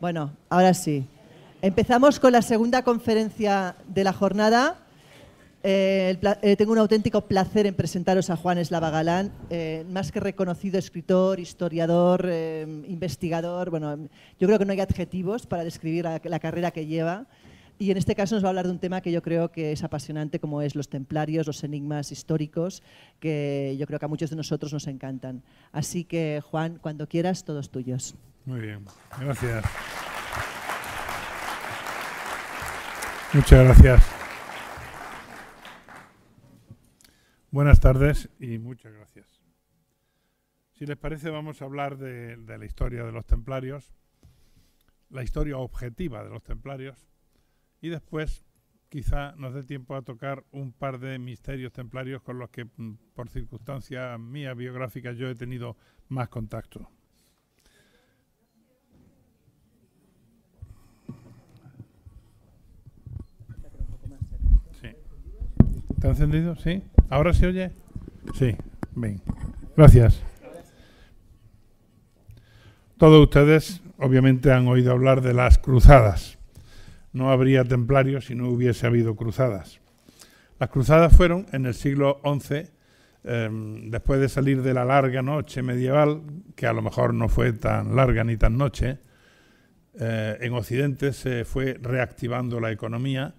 Bueno, ahora sí. Empezamos con la segunda conferencia de la jornada. Eh, eh, tengo un auténtico placer en presentaros a Juan Eslava Galán, eh, más que reconocido escritor, historiador, investigador. Bueno, yo creo que no hay adjetivos para describir la carrera que lleva. Y en este caso nos va a hablar de un tema que yo creo que es apasionante, como es los templarios, los enigmas históricos, que yo creo que a muchos de nosotros nos encantan. Así que, Juan, cuando quieras, todos tuyos. Muy bien, gracias. Muchas gracias. Buenas tardes y muchas gracias. Si les parece, vamos a hablar de, la historia de los templarios, la historia objetiva de los templarios, y después quizá nos dé tiempo a tocar un par de misterios templarios con los que mm, por circunstancia mía biográfica, yo he tenido más contacto. ¿Está encendido? ¿Sí? ¿Ahora se oye? Sí, bien. Gracias. Todos ustedes obviamente han oído hablar de las cruzadas. No habría templarios si no hubiese habido cruzadas. Las cruzadas fueron en el siglo XI, em, después de salir de la larga noche medieval, que a lo mejor no fue tan larga ni tan noche, eh, en Occidente se fue reactivando la economía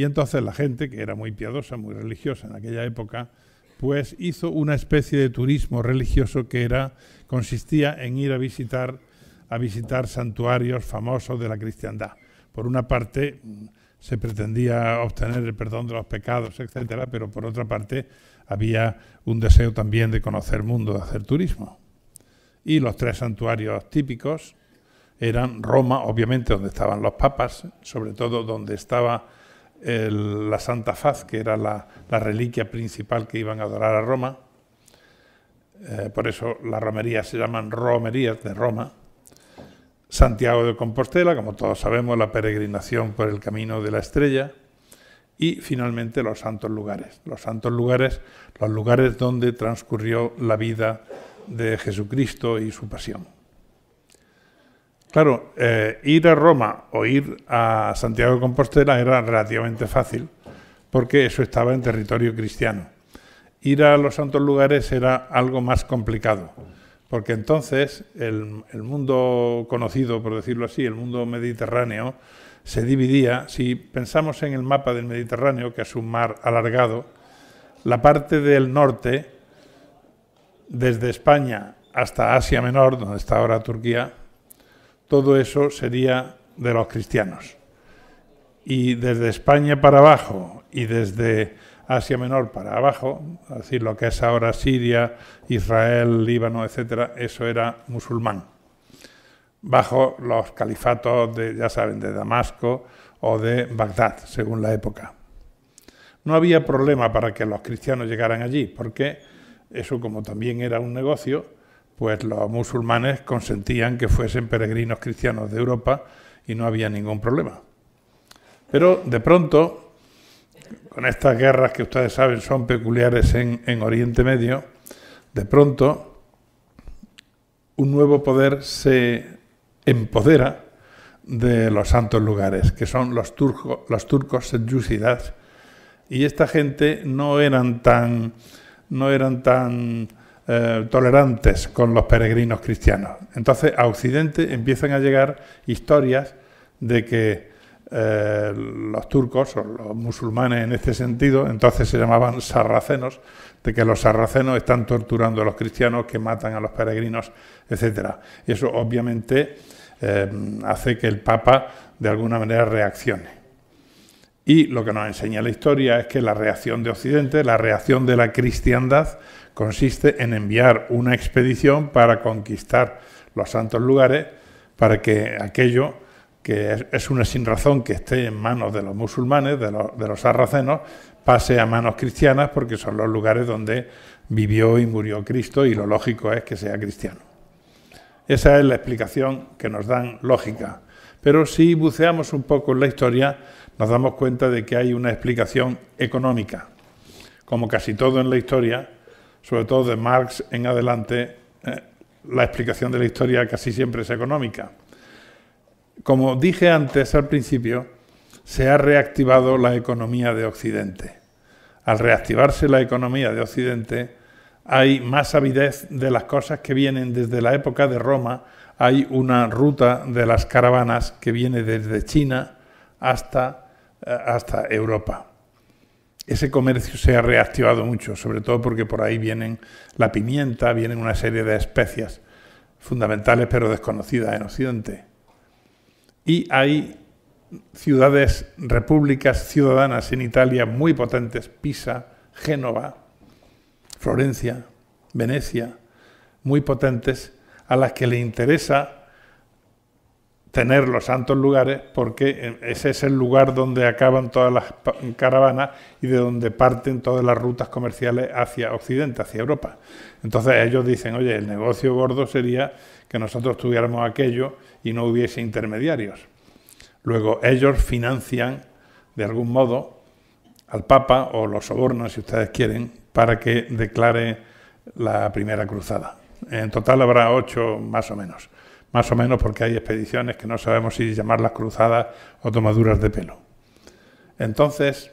y entonces la gente, que era muy piadosa, muy religiosa en aquella época, pues hizo una especie de turismo religioso que era, consistía en ir a visitar, a visitar santuarios famosos de la cristiandad. Por una parte mm, se pretendía obtener el perdón de los pecados, etcétera, pero por otra parte había un deseo también de conocer el mundo, de hacer turismo. Y los tres santuarios típicos eran Roma, obviamente, donde estaban los papas, sobre todo donde estaba la Santa Faz, que era la, reliquia principal que iban a adorar a Roma. Eh, por eso las romerías se llaman romerías de Roma. Santiago de Compostela, como todos sabemos, la peregrinación por el camino de la estrella. Y finalmente los santos lugares. Los santos lugares, los lugares donde transcurrió la vida de Jesucristo y su pasión. Claro, eh, ir a Roma o ir a Santiago de Compostela era relativamente fácil porque eso estaba en territorio cristiano. Ir a los santos lugares era algo más complicado, porque entonces el mundo conocido, por decirlo así, el mundo mediterráneo, se dividía, si pensamos en el mapa del Mediterráneo, que es un mar alargado, la parte del norte, desde España hasta Asia Menor, donde está ahora Turquía, todo eso sería de los cristianos. Y desde España para abajo y desde Asia Menor para abajo, es decir, lo que es ahora Siria, Israel, Líbano, etc., eso era musulmán. Bajo los califatos de, ya saben, de Damasco o de Bagdad, según la época. No había problema para que los cristianos llegaran allí, porque eso como también era un negocio, pues los musulmanes consentían que fuesen peregrinos cristianos de Europa y no había ningún problema. Pero de pronto, con estas guerras que ustedes saben son peculiares en, Oriente Medio, de pronto un nuevo poder se empodera de los santos lugares, que son los, los turcos selyúcidas. Y esta gente no eran tan, no eran tan eh, tolerantes con los peregrinos cristianos. Entonces a Occidente empiezan a llegar historias de que eh, los turcos o los musulmanes en este sentido, entonces se llamaban sarracenos, de que los sarracenos están torturando a los cristianos, que matan a los peregrinos, etc. eso obviamente eh, hace que el Papa de alguna manera reaccione. Y lo que nos enseña la historia es que la reacción de Occidente, la reacción de la cristiandad consiste en enviar una expedición para conquistar los santos lugares, para que aquello que es una sinrazón que esté en manos de los musulmanes, de los, de sarracenos, pase a manos cristianas, porque son los lugares donde vivió y murió Cristo, y lo lógico es que sea cristiano. Esa es la explicación que nos dan lógica. Pero si buceamos un poco en la historia, nos damos cuenta de que hay una explicación económica. Como casi todo en la historia, sobre todo de Marx en adelante, eh, la explicación de la historia casi siempre es económica. Como dije antes al principio, se ha reactivado la economía de Occidente. Al reactivarse la economía de Occidente, hay más avidez de las cosas que vienen desde la época de Roma. Hay una ruta de las caravanas que viene desde China hasta, eh, hasta Europa ese comercio se ha reactivado mucho, sobre todo porque por ahí vienen la pimienta, vienen una serie de especias fundamentales pero desconocidas en Occidente. Y hay ciudades, repúblicas ciudadanas en Italia muy potentes, Pisa, Génova, Florencia, Venecia, muy potentes, a las que le interesa tener los santos lugares porque ese es el lugar donde acaban todas las caravanas y de donde parten todas las rutas comerciales hacia Occidente, hacia Europa. Entonces ellos dicen, oye, el negocio gordo sería que nosotros tuviéramos aquello y no hubiese intermediarios. Luego ellos financian, de algún modo, al Papa o los sobornos, si ustedes quieren, para que declare la primera cruzada. En total habrá ocho más o menos más o menos porque hay expediciones que no sabemos si llamarlas cruzadas o tomaduras de pelo. Entonces,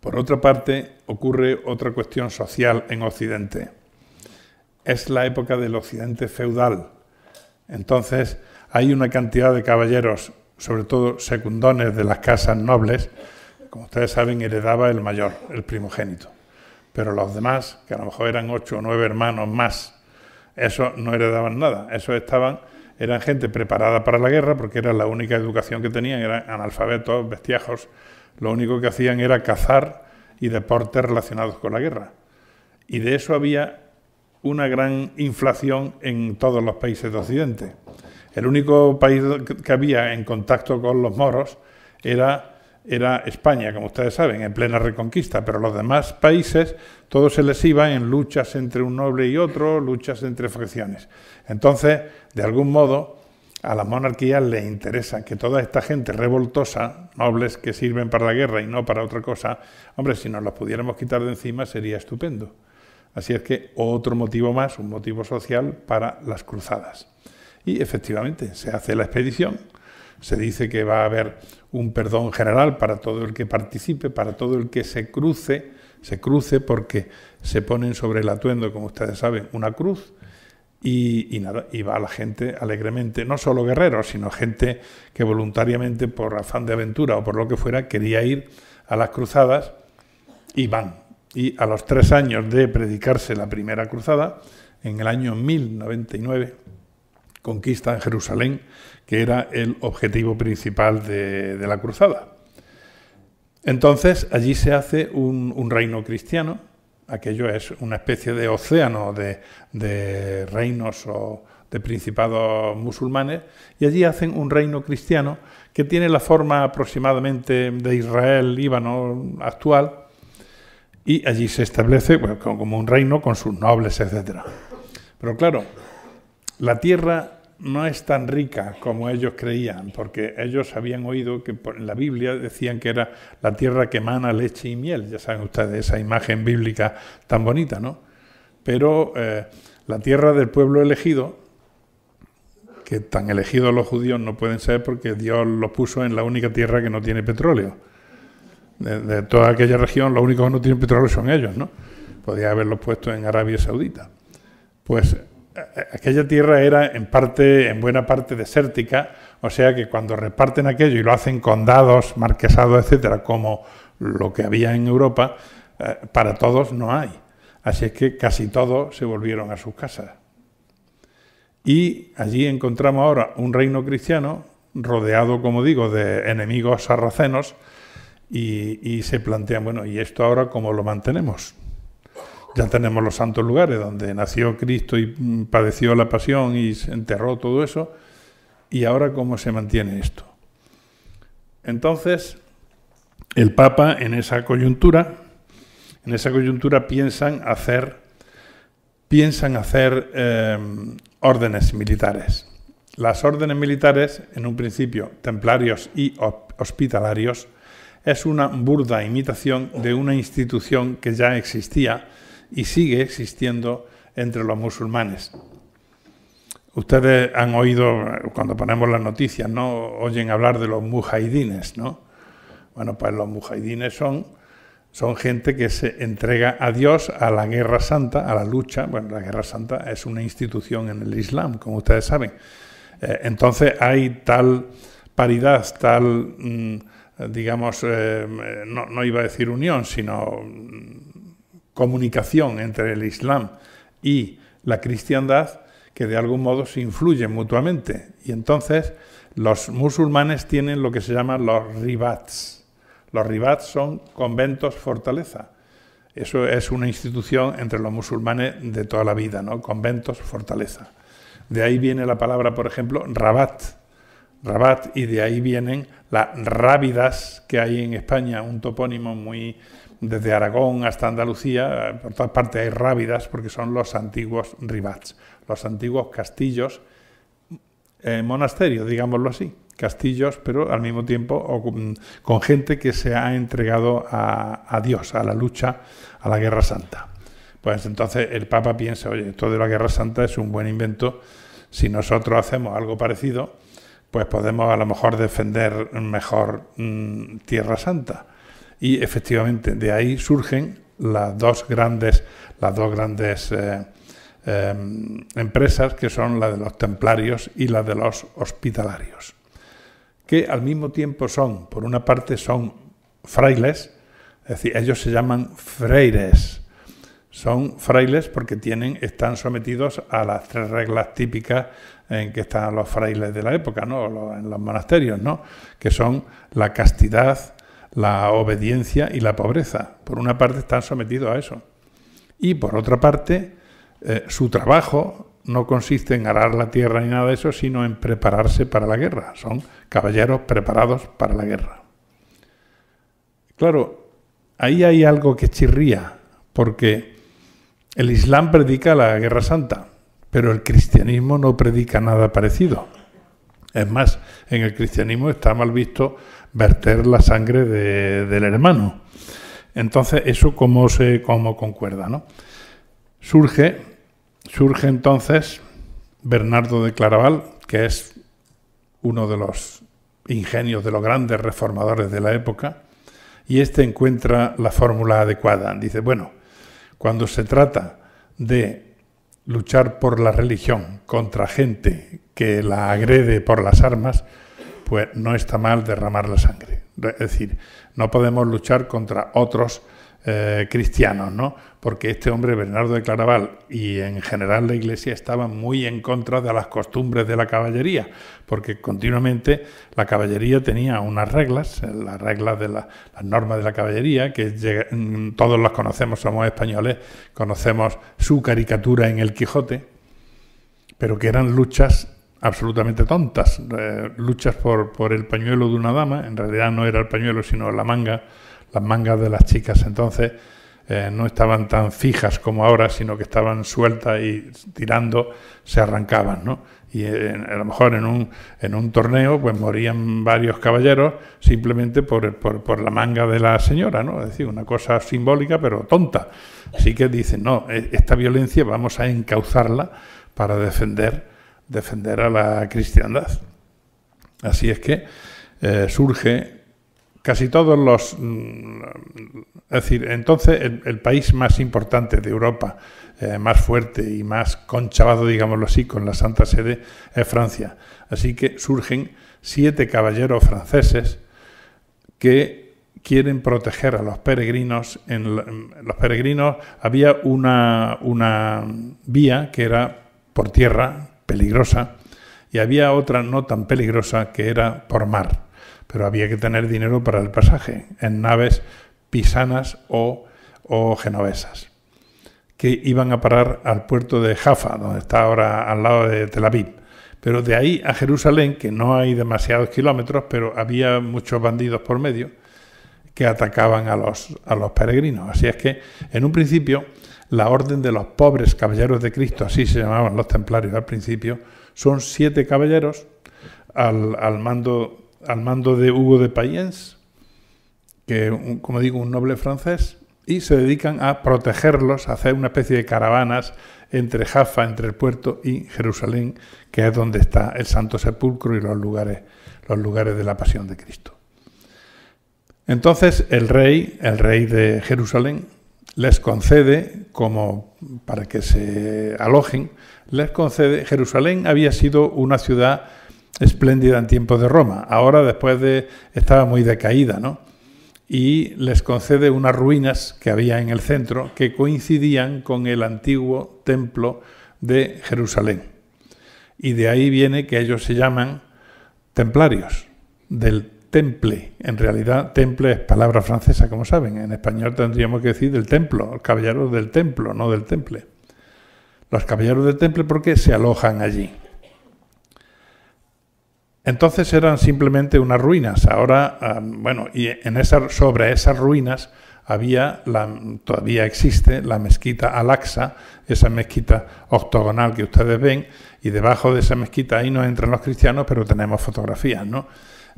por otra parte, ocurre otra cuestión social en Occidente. Es la época del Occidente feudal. Entonces, hay una cantidad de caballeros, sobre todo secundones de las casas nobles, como ustedes saben, heredaba el mayor, el primogénito. Pero los demás, que a lo mejor eran ocho o nueve hermanos más, eso no heredaban nada, eso estaban, eran gente preparada para la guerra porque era la única educación que tenían, eran analfabetos, bestiajos, lo único que hacían era cazar y deportes relacionados con la guerra. Y de eso había una gran inflación en todos los países de Occidente. El único país que había en contacto con los moros era era España, como ustedes saben, en plena reconquista, pero los demás países todo se les iba en luchas entre un noble y otro, luchas entre facciones. Entonces, de algún modo, a las monarquías les interesa que toda esta gente revoltosa, nobles que sirven para la guerra y no para otra cosa, hombre, si nos los pudiéramos quitar de encima sería estupendo. Así es que otro motivo más, un motivo social para las cruzadas. Y efectivamente, se hace la expedición se dice que va a haber un perdón general para todo el que participe, para todo el que se cruce, se cruce porque se ponen sobre el atuendo, como ustedes saben, una cruz. Y, nada, y va la gente alegremente, no solo guerreros, sino gente que voluntariamente, por afán de aventura o por lo que fuera, quería ir a las cruzadas y van. Y a los tres años de predicarse la primera cruzada, en el año 1099, conquista en Jerusalén, que era el objetivo principal de, la cruzada. Entonces allí se hace un, reino cristiano, aquello es una especie de océano de, reinos o de principados musulmanes, y allí hacen un reino cristiano que tiene la forma aproximadamente de Israel, Líbano actual, y allí se establece como un reino con sus nobles, etc. Pero claro, la tierra no es tan rica como ellos creían, porque ellos habían oído que en la Biblia decían que era la tierra que emana leche y miel, ya saben ustedes esa imagen bíblica tan bonita, ¿no? Pero eh, la tierra del pueblo elegido, que tan elegidos los judíos no pueden ser porque Dios los puso en la única tierra que no tiene petróleo. De, toda aquella región, los únicos que no tienen petróleo son ellos, ¿no? Podría haberlos puesto en Arabia Saudita. Pues aquella tierra era en parte, en buena parte desértica, o sea que cuando reparten aquello y lo hacen condados, marquesados, etcétera, como lo que había en Europa, eh, para todos no hay. Así es que casi todos se volvieron a sus casas. Y allí encontramos ahora un reino cristiano rodeado, como digo, de enemigos sarracenos y, y se plantean, bueno, ¿y esto ahora cómo lo mantenemos? Ya tenemos los santos lugares donde nació Cristo y mm, padeció la pasión y se enterró todo eso. ¿Y ahora cómo se mantiene esto? Entonces, el Papa en esa coyuntura, en esa coyuntura piensan hacer, piensan hacer em, órdenes militares. Las órdenes militares, en un principio templarios y hospitalarios, es una burda imitación de una institución que ya existía y sigue existiendo entre los musulmanes. Ustedes han oído, cuando ponemos las noticias, ¿no? Oyen hablar de los mujahidines, ¿no? Bueno, pues los mujahidines son, son gente que se entrega a Dios, a la guerra santa, a la lucha. Bueno, la guerra santa es una institución en el Islam, como ustedes saben. Eh, entonces hay tal paridad, tal, mm, digamos, eh, no, iba a decir unión, sino mm, comunicación entre el Islam y la cristiandad que de algún modo se influyen mutuamente. Y entonces los musulmanes tienen lo que se llama los ribats. Los ribats son conventos fortaleza. Eso es una institución entre los musulmanes de toda la vida, ¿no? Conventos fortaleza. De ahí viene la palabra, por ejemplo, rabat. Rabat, y de ahí vienen las rábidas que hay en España, un topónimo muy, desde Aragón hasta Andalucía, eh, por todas partes hay rávidas... porque son los antiguos ribats, los antiguos castillos, eh, monasterios, digámoslo así, castillos, pero al mismo tiempo mm, con gente que se ha entregado a, Dios, a la lucha, a la guerra santa. Pues entonces el Papa piensa, oye, esto de la guerra santa es un buen invento, si nosotros hacemos algo parecido, pues podemos a lo mejor defender mejor mm, Tierra Santa y efectivamente de ahí surgen las dos grandes, las dos grandes eh, eh, empresas que son la de los templarios y la de los hospitalarios, que al mismo tiempo son, por una parte, son frailes, es decir, ellos se llaman freires, son frailes porque tienen, están sometidos a las tres reglas típicas en que están los frailes de la época, ¿no? en los monasterios, ¿no? que son la castidad, la obediencia y la pobreza. Por una parte están sometidos a eso. Y por otra parte, eh, su trabajo no consiste en arar la tierra ni nada de eso, sino en prepararse para la guerra. Son caballeros preparados para la guerra. Claro, ahí hay algo que chirría, porque el Islam predica la guerra santa, pero el cristianismo no predica nada parecido. Es más, en el cristianismo está mal visto verter la sangre de, del hermano. Entonces, eso cómo, se, concuerda, ¿no? Surge, surge entonces Bernardo de Claraval, que es uno de los ingenios de los grandes reformadores de la época, y este encuentra la fórmula adecuada. Dice, bueno, cuando se trata de luchar por la religión contra gente que la agrede por las armas, pues no está mal derramar la sangre. Es decir, no podemos luchar contra otros eh, cristianos, ¿no? Porque este hombre, Bernardo de Claraval, y en general la iglesia estaban muy en contra de las costumbres de la caballería, porque continuamente la caballería tenía unas reglas, eh, las reglas de las normas de la caballería, que mm, todos las conocemos, somos españoles, conocemos su caricatura en el Quijote, pero que eran luchas absolutamente tontas, eh, luchas por, el pañuelo de una dama, en realidad no era el pañuelo, sino la manga, las mangas de las chicas entonces eh, no estaban tan fijas como ahora, sino que estaban sueltas y tirando se arrancaban, ¿no? Y eh, a lo mejor en un, en un torneo pues morían varios caballeros simplemente por, por, por la manga de la señora, ¿no? Es decir, una cosa simbólica pero tonta. Así que dicen, no, e, esta violencia vamos a encauzarla para defender defender a la cristiandad. Así es que eh, surge casi todos los... Mm, es decir, entonces el, país más importante de Europa, eh, más fuerte y más conchavado, digámoslo así, con la Santa Sede, es Francia. Así que surgen siete caballeros franceses que quieren proteger a los peregrinos. En, los peregrinos había una, una vía que era por tierra, peligrosa, y había otra no tan peligrosa que era por mar, pero había que tener dinero para el pasaje en naves pisanas o, o genovesas, que iban a parar al puerto de Jaffa, donde está ahora al lado de Tel Aviv. Pero de ahí a Jerusalén, que no hay demasiados kilómetros, pero había muchos bandidos por medio que atacaban a los, a los peregrinos. Así es que en un principio la Orden de los Pobres Caballeros de Cristo, así se llamaban los templarios al principio, son siete caballeros al, mando, al mando de Hugo de Payens, que como digo, un noble francés, y se dedican a protegerlos, a hacer una especie de caravanas entre Jaffa, entre el puerto y Jerusalén, que es donde está el Santo Sepulcro y los lugares, los lugares de la Pasión de Cristo. Entonces el rey, el rey de Jerusalén, les concede, como para que se alojen, les concede, Jerusalén había sido una ciudad espléndida en tiempos de Roma, ahora después de, estaba muy decaída, ¿no? Y les concede unas ruinas que había en el centro que coincidían con el antiguo templo de Jerusalén. Y de ahí viene que ellos se llaman templarios, del temple. En realidad, temple es palabra francesa, como saben. En español tendríamos que decir del templo, los caballeros del templo, no del temple. Los caballeros del temple porque se alojan allí. Entonces eran simplemente unas ruinas. Ahora, bueno, y en esa, sobre esas ruinas había, todavía existe la mezquita al esa mezquita octogonal que ustedes ven, y debajo de esa mezquita ahí no entran los cristianos, pero tenemos fotografías, ¿no?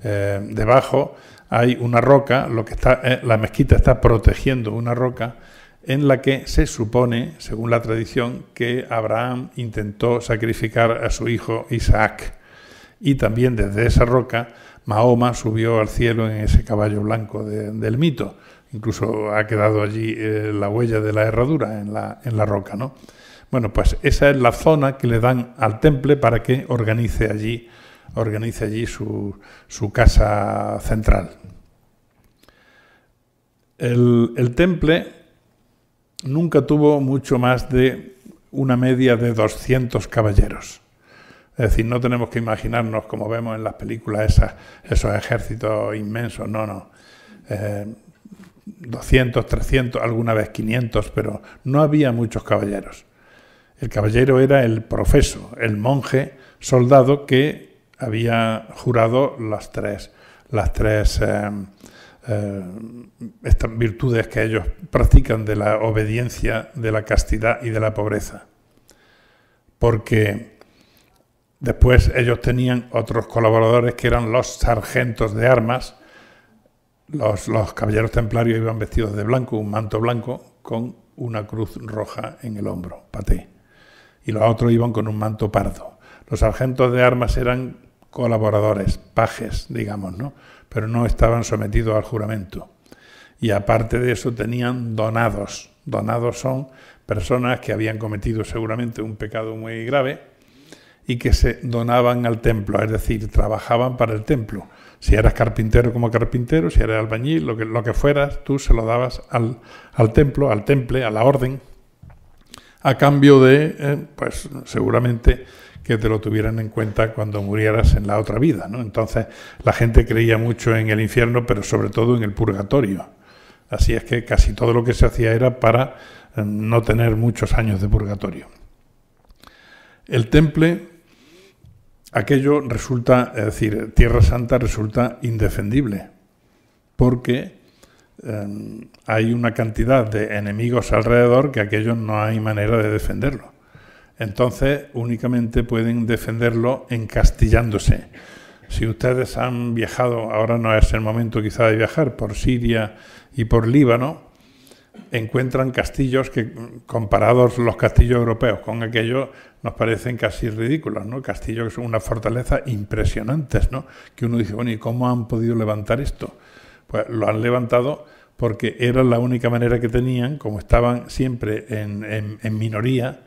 Eh, debajo hay una roca, lo que está, eh, la mezquita está protegiendo una roca en la que se supone, según la tradición, que Abraham intentó sacrificar a su hijo Isaac. Y también desde esa roca Mahoma subió al cielo en ese caballo blanco del mito. Incluso ha quedado allí eh, la huella de la herradura en la, en la roca. ¿no? Bueno, pues esa es la zona que le dan al temple para que organice allí organiza allí su, casa central. El, temple nunca tuvo mucho más de una media de 200 caballeros. Es decir, no tenemos que imaginarnos, como vemos en las películas, esos ejércitos inmensos, no, no. 200, eh, 300, alguna vez 500, pero no había muchos caballeros. El caballero era el profeso, el monje soldado que había jurado las tres, las tres eh, eh, estas virtudes que ellos practican de la obediencia, de la castidad y de la pobreza. Porque después ellos tenían otros colaboradores que eran los sargentos de armas. Los, los caballeros templarios iban vestidos de blanco, un manto blanco, con una cruz roja en el hombro, paté. Y los otros iban con un manto pardo. Los sargentos de armas eran colaboradores, pajes, digamos, ¿no? Pero no estaban sometidos al juramento. Y aparte de eso tenían donados. Donados son personas que habían cometido seguramente un pecado muy grave y que se donaban al templo, es decir, trabajaban para el templo. Si eras carpintero como carpintero, si eras albañil, lo que, lo que fueras, tú se lo dabas al, al templo, al temple, a la orden, a cambio de, eh, pues seguramente, que te lo tuvieran en cuenta cuando murieras en la otra vida. ¿no? Entonces la gente creía mucho en el infierno, pero sobre todo en el purgatorio. Así es que casi todo lo que se hacía era para eh, no tener muchos años de purgatorio. El temple, aquello resulta, es decir, Tierra Santa resulta indefendible, porque em, hay una cantidad de enemigos alrededor que aquello no hay manera de defenderlo entonces únicamente pueden defenderlo encastillándose. Si ustedes han viajado, ahora no es el momento quizá de viajar, por Siria y por Líbano, encuentran castillos que, comparados los castillos europeos con aquellos, nos parecen casi ridículos, ¿no? Castillos que son una fortaleza impresionantes, ¿no? Que uno dice, bueno, ¿y cómo han podido levantar esto? Pues lo han levantado porque era la única manera que tenían, como estaban siempre en minoría,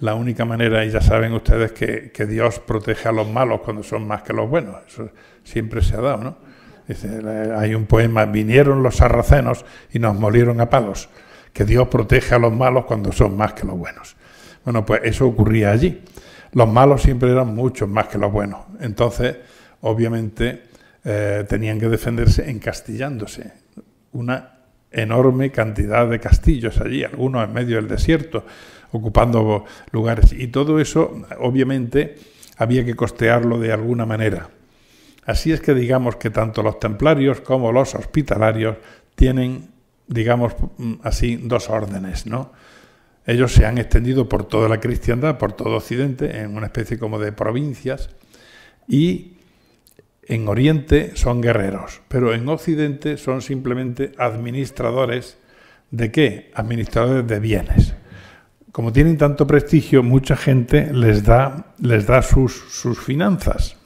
la única manera, y ya saben ustedes que, Dios protege a los malos cuando son más que los buenos, eso siempre se ha dado, ¿no? hay un poema, vinieron los sarracenos y nos molieron a palos, que Dios protege a los malos cuando son más que los buenos. Bueno, pues eso ocurría allí. Los malos siempre eran muchos más que los buenos. Entonces, obviamente, eh, tenían que defenderse encastillándose. Una enorme cantidad de castillos allí, algunos en medio del desierto, ocupando lugares. Y todo eso, obviamente, había que costearlo de alguna manera. Así es que digamos que tanto los templarios como los hospitalarios tienen, digamos mm, así, dos órdenes, ¿no? Ellos se han extendido por toda la cristiandad, por todo Occidente, en una especie como de provincias, y en Oriente son guerreros, pero en Occidente son simplemente administradores de qué? Administradores de bienes como tienen tanto prestigio, mucha gente les da, les da sus, finanzas.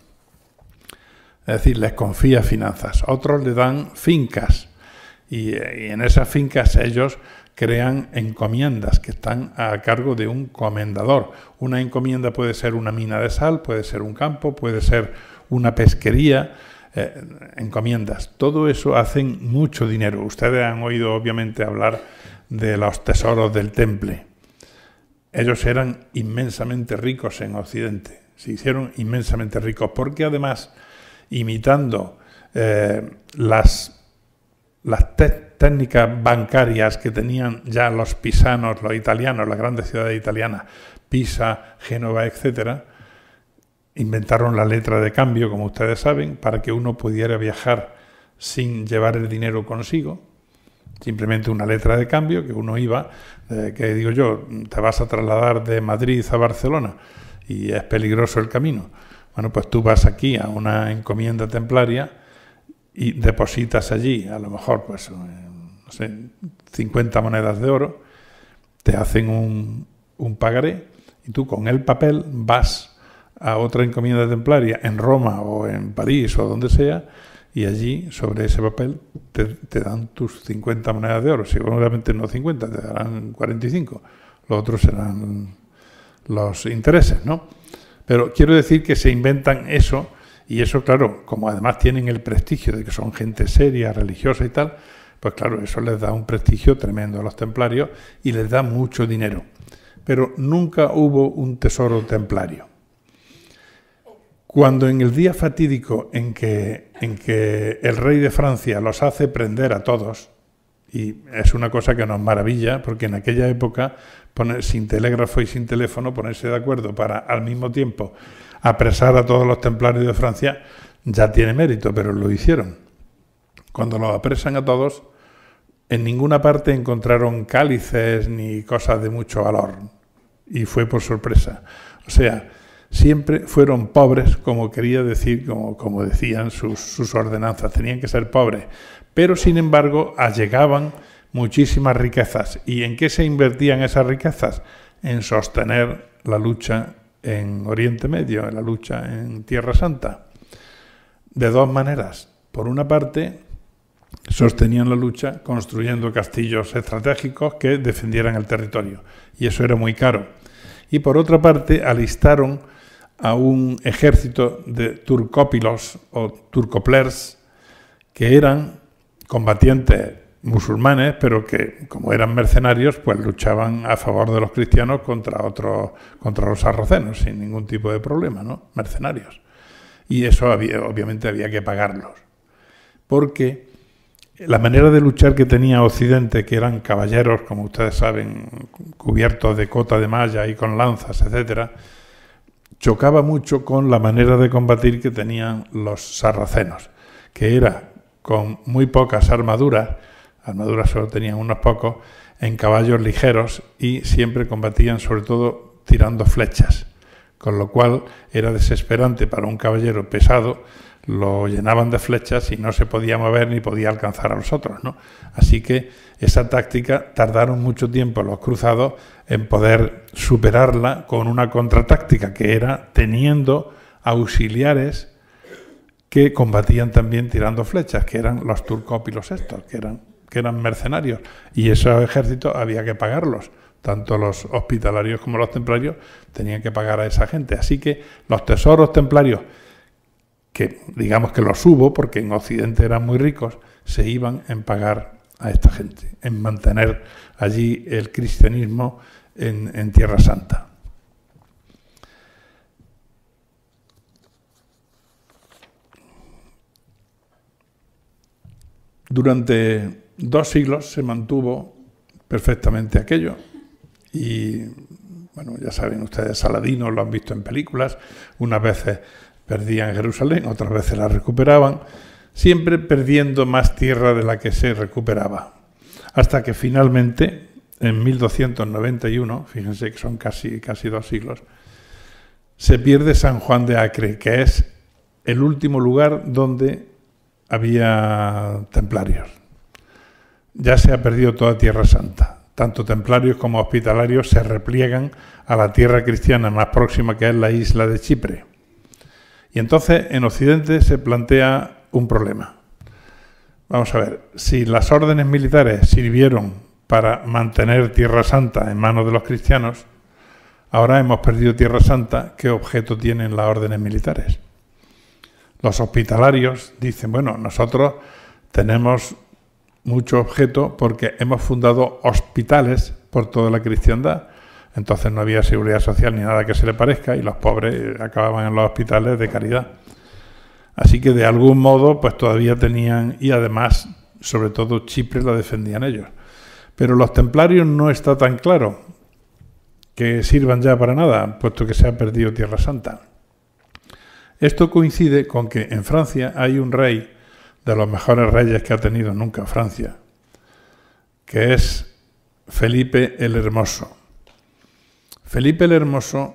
Es decir, les confía finanzas. Otros le dan fincas. Y, en esas fincas ellos crean encomiendas que están a cargo de un comendador. Una encomienda puede ser una mina de sal, puede ser un campo, puede ser una pesquería. Eh, encomiendas. Todo eso hacen mucho dinero. Ustedes han oído obviamente hablar de los tesoros del temple ellos eran inmensamente ricos en Occidente, se hicieron inmensamente ricos, porque además, imitando eh, las, las técnicas bancarias que tenían ya los pisanos, los italianos, las grandes ciudades italianas, Pisa, Génova, etcétera, inventaron la letra de cambio, como ustedes saben, para que uno pudiera viajar sin llevar el dinero consigo simplemente una letra de cambio que uno iba, eh, que digo yo, te vas a trasladar de Madrid a Barcelona y es peligroso el camino. Bueno, pues tú vas aquí a una encomienda templaria y depositas allí, a lo mejor, pues, eh, no sé, 50 monedas de oro, te hacen un, un pagaré y tú con el papel vas a otra encomienda templaria en Roma o en París o donde sea, y allí sobre ese papel te, dan tus 50 monedas de oro, seguramente no 50, te darán 45, los otros serán los intereses, ¿no? Pero quiero decir que se inventan eso y eso, claro, como además tienen el prestigio de que son gente seria, religiosa y tal, pues claro, eso les da un prestigio tremendo a los templarios y les da mucho dinero. Pero nunca hubo un tesoro templario. Cuando en el día fatídico en que, en que el rey de Francia los hace prender a todos, y es una cosa que nos maravilla, porque en aquella época, poner, sin telégrafo y sin teléfono, ponerse de acuerdo para al mismo tiempo apresar a todos los templarios de Francia, ya tiene mérito, pero lo hicieron. Cuando los apresan a todos, en ninguna parte encontraron cálices ni cosas de mucho valor. Y fue por sorpresa. O sea, siempre fueron pobres, como quería decir, como, decían sus, sus, ordenanzas, tenían que ser pobres, pero sin embargo allegaban muchísimas riquezas. ¿Y en qué se invertían esas riquezas? En sostener la lucha en Oriente Medio, en la lucha en Tierra Santa. De dos maneras. Por una parte, sostenían la lucha construyendo castillos estratégicos que defendieran el territorio, y eso era muy caro. Y por otra parte, alistaron a un ejército de turcópilos o turcoplers que eran combatientes musulmanes, pero que como eran mercenarios, pues luchaban a favor de los cristianos contra otros, contra los sarracenos sin ningún tipo de problema, ¿no? Mercenarios. Y eso había, obviamente había que pagarlos. Porque la manera de luchar que tenía Occidente, que eran caballeros, como ustedes saben, cubiertos de cota de malla y con lanzas, etcétera, chocaba mucho con la manera de combatir que tenían los sarracenos, que era con muy pocas armaduras, armaduras solo tenían unos pocos, en caballos ligeros y siempre combatían sobre todo tirando flechas, con lo cual era desesperante para un caballero pesado lo llenaban de flechas y no se podía mover ni podía alcanzar a los otros. ¿no? Así que esa táctica tardaron mucho tiempo los cruzados en poder superarla con una contratáctica, que era teniendo auxiliares que combatían también tirando flechas, que eran los turcopilos estos, que eran, que eran mercenarios. Y esos ejércitos había que pagarlos tanto los hospitalarios como los templarios tenían que pagar a esa gente. Así que los tesoros templarios que digamos que los hubo, porque en Occidente eran muy ricos, se iban en pagar a esta gente, en mantener allí el cristianismo en, Tierra Santa. Durante dos siglos se mantuvo perfectamente aquello y, bueno, ya saben ustedes, Saladino lo han visto en películas, unas veces Perdían Jerusalén, otras veces la recuperaban, siempre perdiendo más tierra de la que se recuperaba. Hasta que finalmente, en 1291, fíjense que son casi, casi dos siglos, se pierde San Juan de Acre, que es el último lugar donde había templarios. Ya se ha perdido toda Tierra Santa. Tanto templarios como hospitalarios se repliegan a la tierra cristiana más próxima que es la isla de Chipre. Y entonces en Occidente se plantea un problema. Vamos a ver, si las órdenes militares sirvieron para mantener Tierra Santa en manos de los cristianos, ahora hemos perdido Tierra Santa, ¿qué objeto tienen las órdenes militares? Los hospitalarios dicen, bueno, nosotros tenemos mucho objeto porque hemos fundado hospitales por toda la cristiandad entonces no había seguridad social ni nada que se le parezca y los pobres acababan en los hospitales de caridad. Así que de algún modo pues todavía tenían y además sobre todo Chipre la defendían ellos. Pero los templarios no está tan claro que sirvan ya para nada, puesto que se ha perdido Tierra Santa. Esto coincide con que en Francia hay un rey, de los mejores reyes que ha tenido nunca Francia, que es Felipe el Hermoso. Felipe el Hermoso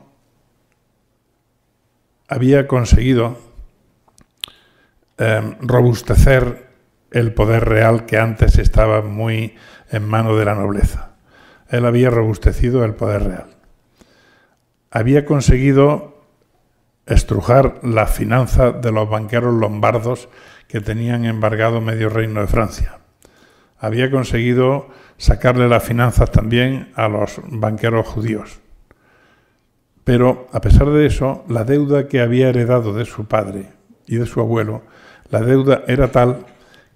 había conseguido eh, robustecer el poder real que antes estaba muy en mano de la nobleza. Él había robustecido el poder real. Había conseguido estrujar la finanza de los banqueros lombardos que tenían embargado medio reino de Francia. Había conseguido sacarle las finanzas también a los banqueros judíos. Pero a pesar de eso, la deuda que había heredado de su padre y de su abuelo, la deuda era tal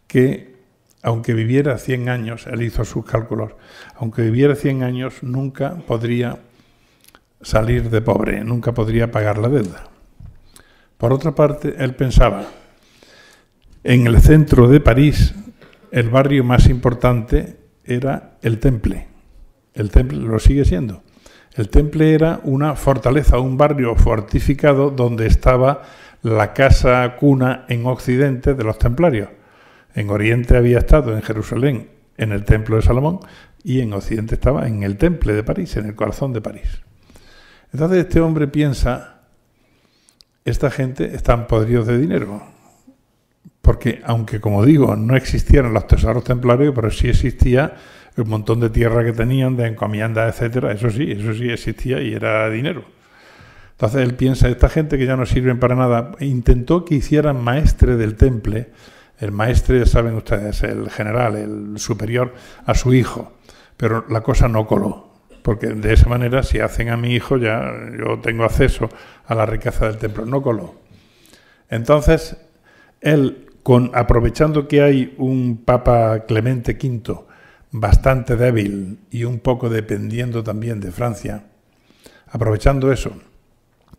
que, aunque viviera 100 años, él hizo sus cálculos, aunque viviera 100 años, nunca podría salir de pobre, nunca podría pagar la deuda. Por otra parte, él pensaba, en el centro de París, el barrio más importante era el Temple. El Temple lo sigue siendo. El temple era una fortaleza, un barrio fortificado donde estaba la casa cuna en occidente de los templarios. En oriente había estado en Jerusalén, en el templo de Salomón, y en occidente estaba en el temple de París, en el corazón de París. Entonces este hombre piensa, esta gente están podridos de dinero, porque aunque como digo, no existieron los tesoros templarios, pero sí existía el montón de tierra que tenían, de encomiendas, etcétera, eso sí, eso sí existía y era dinero. Entonces él piensa, esta gente que ya no sirven para nada, e intentó que hicieran maestre del temple, el maestre, ya saben ustedes, el general, el superior, a su hijo, pero la cosa no coló, porque de esa manera si hacen a mi hijo ya yo tengo acceso a la riqueza del templo, no coló. Entonces, él, con, aprovechando que hay un Papa Clemente V, bastante débil y un poco dependiendo también de Francia, aprovechando eso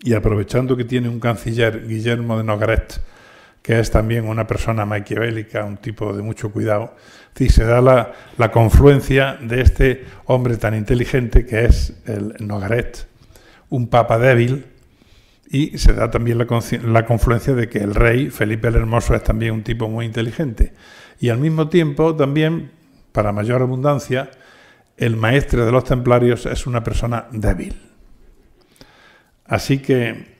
y aprovechando que tiene un canciller, Guillermo de Nogaret, que es también una persona maquiavélica, un tipo de mucho cuidado, y se da la, confluencia de este hombre tan inteligente que es el Nogaret, un papa débil, y se da también la, la confluencia de que el rey Felipe el Hermoso es también un tipo muy inteligente. Y al mismo tiempo también para mayor abundancia, el maestre de los templarios es una persona débil. Así que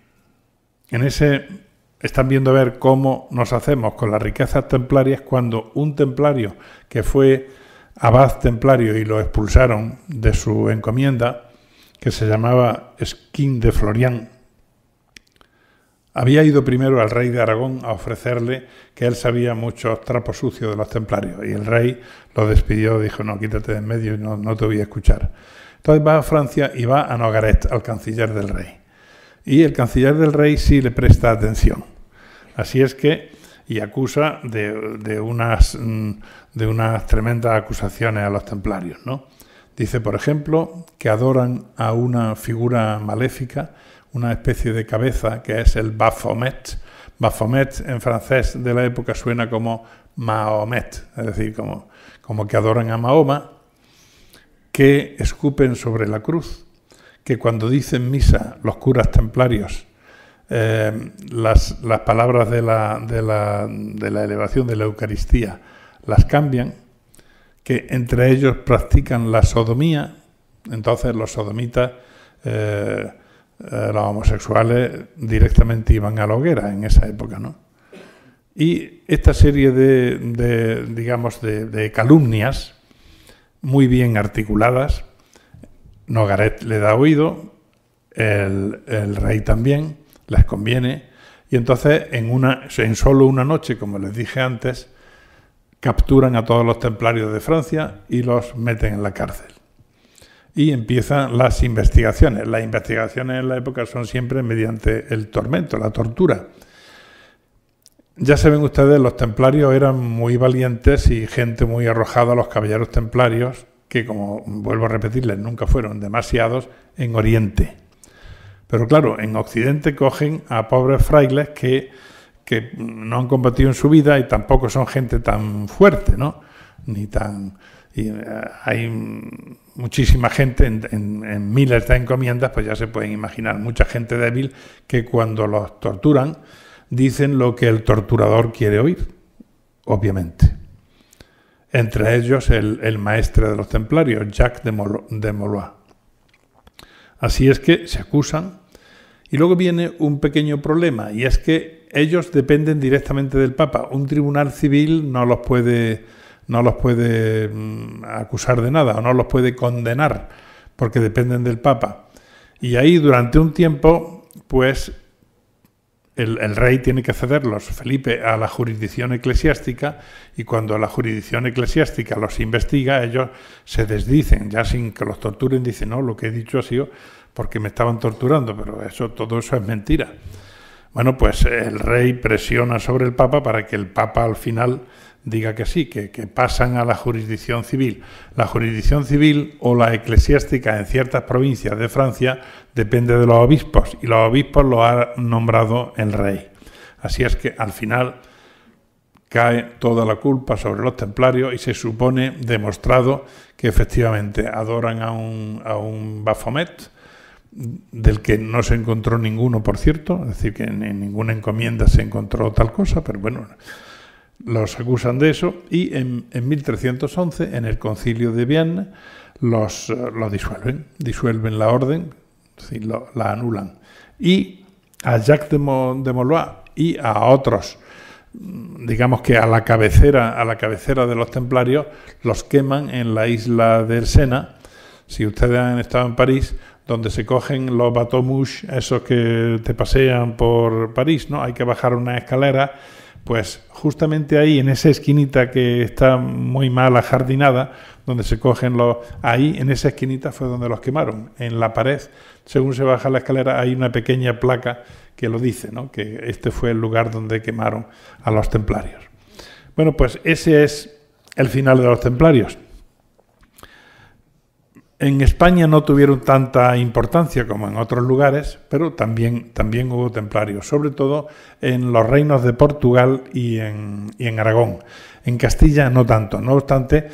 en ese están viendo ver cómo nos hacemos con las riquezas templarias cuando un templario que fue abad templario y lo expulsaron de su encomienda, que se llamaba Skin de Florian, había ido primero al rey de Aragón a ofrecerle que él sabía muchos trapos sucios de los templarios y el rey lo despidió, dijo, no, quítate de en medio y no, te voy a escuchar. Entonces va a Francia y va a Nogaret, al canciller del rey. Y el canciller del rey sí le presta atención. Así es que, y acusa de, de unas, mm, de unas tremendas acusaciones a los templarios, ¿no? Dice, por ejemplo, que adoran a una figura maléfica una especie de cabeza que es el Baphomet. Baphomet en francés de la época suena como Mahomet, es decir, como, como que adoran a Mahoma, que escupen sobre la cruz, que cuando dicen misa los curas templarios, eh, las, las, palabras de la, de, la, de la elevación de la Eucaristía las cambian, que entre ellos practican la sodomía, entonces los sodomitas eh, eh, los homosexuales directamente iban a la hoguera en esa época, ¿no? Y esta serie de, digamos, de, calumnias, muy bien articuladas, Nogaret le da oído, el, el rey también, les conviene, y entonces en, una, en solo una noche, como les dije antes, capturan a todos los templarios de Francia y los meten en la cárcel y empiezan las investigaciones. Las investigaciones en la época son siempre mediante el tormento, la tortura. Ya saben ustedes, los templarios eran muy valientes y gente muy arrojada, los caballeros templarios, que como vuelvo a repetirles, nunca fueron demasiados en Oriente. Pero claro, en Occidente cogen a pobres frailes que, que no han combatido en su vida y tampoco son gente tan fuerte, ¿no? Ni tan y eh, hay muchísima gente en, miles de encomiendas, pues ya se pueden imaginar, mucha gente débil que cuando los torturan dicen lo que el torturador quiere oír, obviamente. Entre ellos el, maestre de los templarios, Jacques de, Molo, de Así es que se acusan. Y luego viene un pequeño problema, y es que ellos dependen directamente del Papa. Un tribunal civil no los puede no los puede mm, acusar de nada o no los puede condenar porque dependen del Papa. Y ahí durante un tiempo, pues el, rey tiene que cederlos, Felipe, a la jurisdicción eclesiástica y cuando la jurisdicción eclesiástica los investiga, ellos se desdicen, ya sin que los torturen, dicen, no, lo que he dicho ha sido porque me estaban torturando, pero eso, todo eso es mentira. Bueno, pues el rey presiona sobre el Papa para que el Papa al final diga que sí, que, pasan a la jurisdicción civil. La jurisdicción civil o la eclesiástica en ciertas provincias de Francia depende de los obispos y los obispos lo ha nombrado el rey. Así es que al final cae toda la culpa sobre los templarios y se supone demostrado que efectivamente adoran a un, a Baphomet, del que no se encontró ninguno, por cierto, es decir, que en ninguna encomienda se encontró tal cosa, pero bueno, los acusan de eso y en, en 1311, en el concilio de Vienne, los, eh, los disuelven, disuelven la orden, la anulan. Y a Jacques de, y a otros, mm, digamos que a la cabecera, a la cabecera de los templarios, los queman en la isla del Sena. Si ustedes han estado en París, donde se cogen los bateaux esos que te pasean por París, ¿no? Hay que bajar una escalera pues justamente ahí, en esa esquinita que está muy mal ajardinada, donde se cogen los... Ahí, en esa esquinita fue donde los quemaron. En la pared, según se baja la escalera, hay una pequeña placa que lo dice, ¿no? que este fue el lugar donde quemaron a los templarios. Bueno, pues ese es el final de los templarios. En España no tuvieron tanta importancia como en otros lugares, pero también, también hubo templarios, sobre todo en los reinos de Portugal y en, y en Aragón. En Castilla no tanto, no obstante,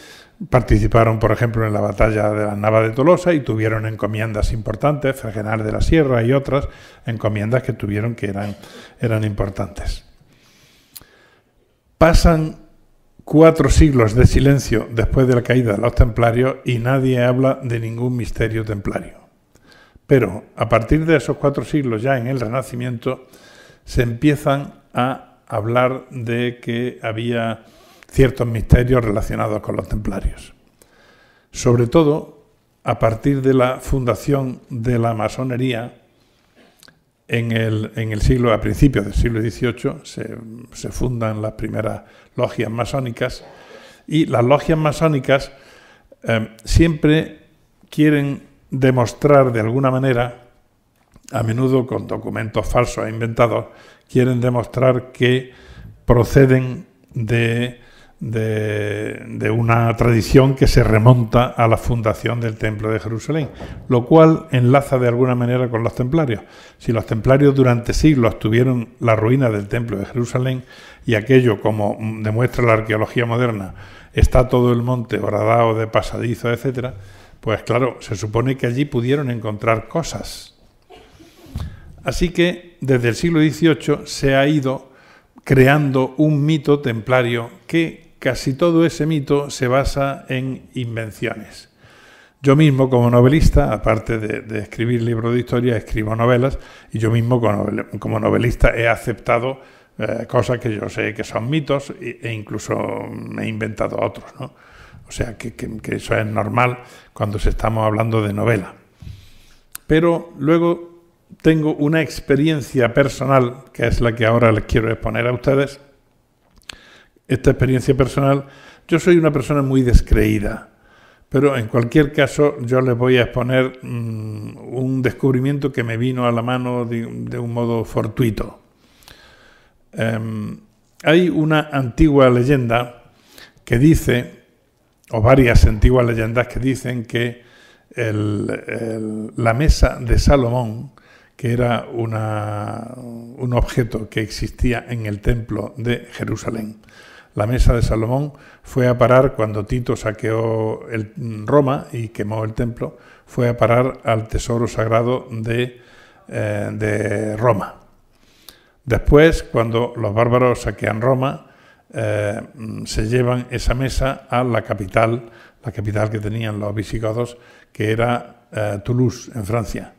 participaron, por ejemplo, en la batalla de la Nava de Tolosa y tuvieron encomiendas importantes, general de la Sierra y otras encomiendas que tuvieron que eran, eran importantes. Pasan Cuatro siglos de silencio después de la caída de los templarios y nadie habla de ningún misterio templario. Pero a partir de esos cuatro siglos, ya en el Renacimiento, se empiezan a hablar de que había ciertos misterios relacionados con los templarios. Sobre todo a partir de la fundación de la masonería en el, siglo, a principios del siglo XVIII, se, se fundan las primeras logias masónicas, y las logias masónicas em, siempre quieren demostrar de alguna manera, a menudo con documentos falsos e inventados, quieren demostrar que proceden de de, una tradición que se remonta a la fundación del Templo de Jerusalén, lo cual enlaza de alguna manera con los templarios. Si los templarios durante siglos tuvieron la ruina del Templo de Jerusalén y aquello, como demuestra la arqueología moderna, está todo el monte horadado de pasadizo, etc., pues claro, se supone que allí pudieron encontrar cosas. Así que desde el siglo XVIII se ha ido creando un mito templario que casi todo ese mito se basa en invenciones. Yo mismo como novelista, aparte de, escribir libros de historia, escribo novelas y yo mismo como novelista he aceptado eh, cosas que yo sé que son mitos e, incluso me he inventado otros. O sea, que, eso es normal cuando estamos hablando de novela. Pero luego tengo una experiencia personal, que es la que ahora les quiero exponer a ustedes, esta experiencia personal, yo soy una persona muy descreída, pero en cualquier caso yo les voy a exponer mm, un descubrimiento que me vino a la mano de, un modo fortuito. Em, hay una antigua leyenda que dice, o varias antiguas leyendas que dicen que la mesa de Salomón, que era un objeto que existía en el templo de Jerusalén, la mesa de Salomón fue a parar cuando Tito saqueó mm, Roma y quemó el templo, fue a parar al tesoro sagrado de, eh, Roma. Después, cuando los bárbaros saquean Roma, eh, mm, se llevan esa mesa a la capital, la capital que tenían los visigodos, que era eh, Toulouse, en Francia.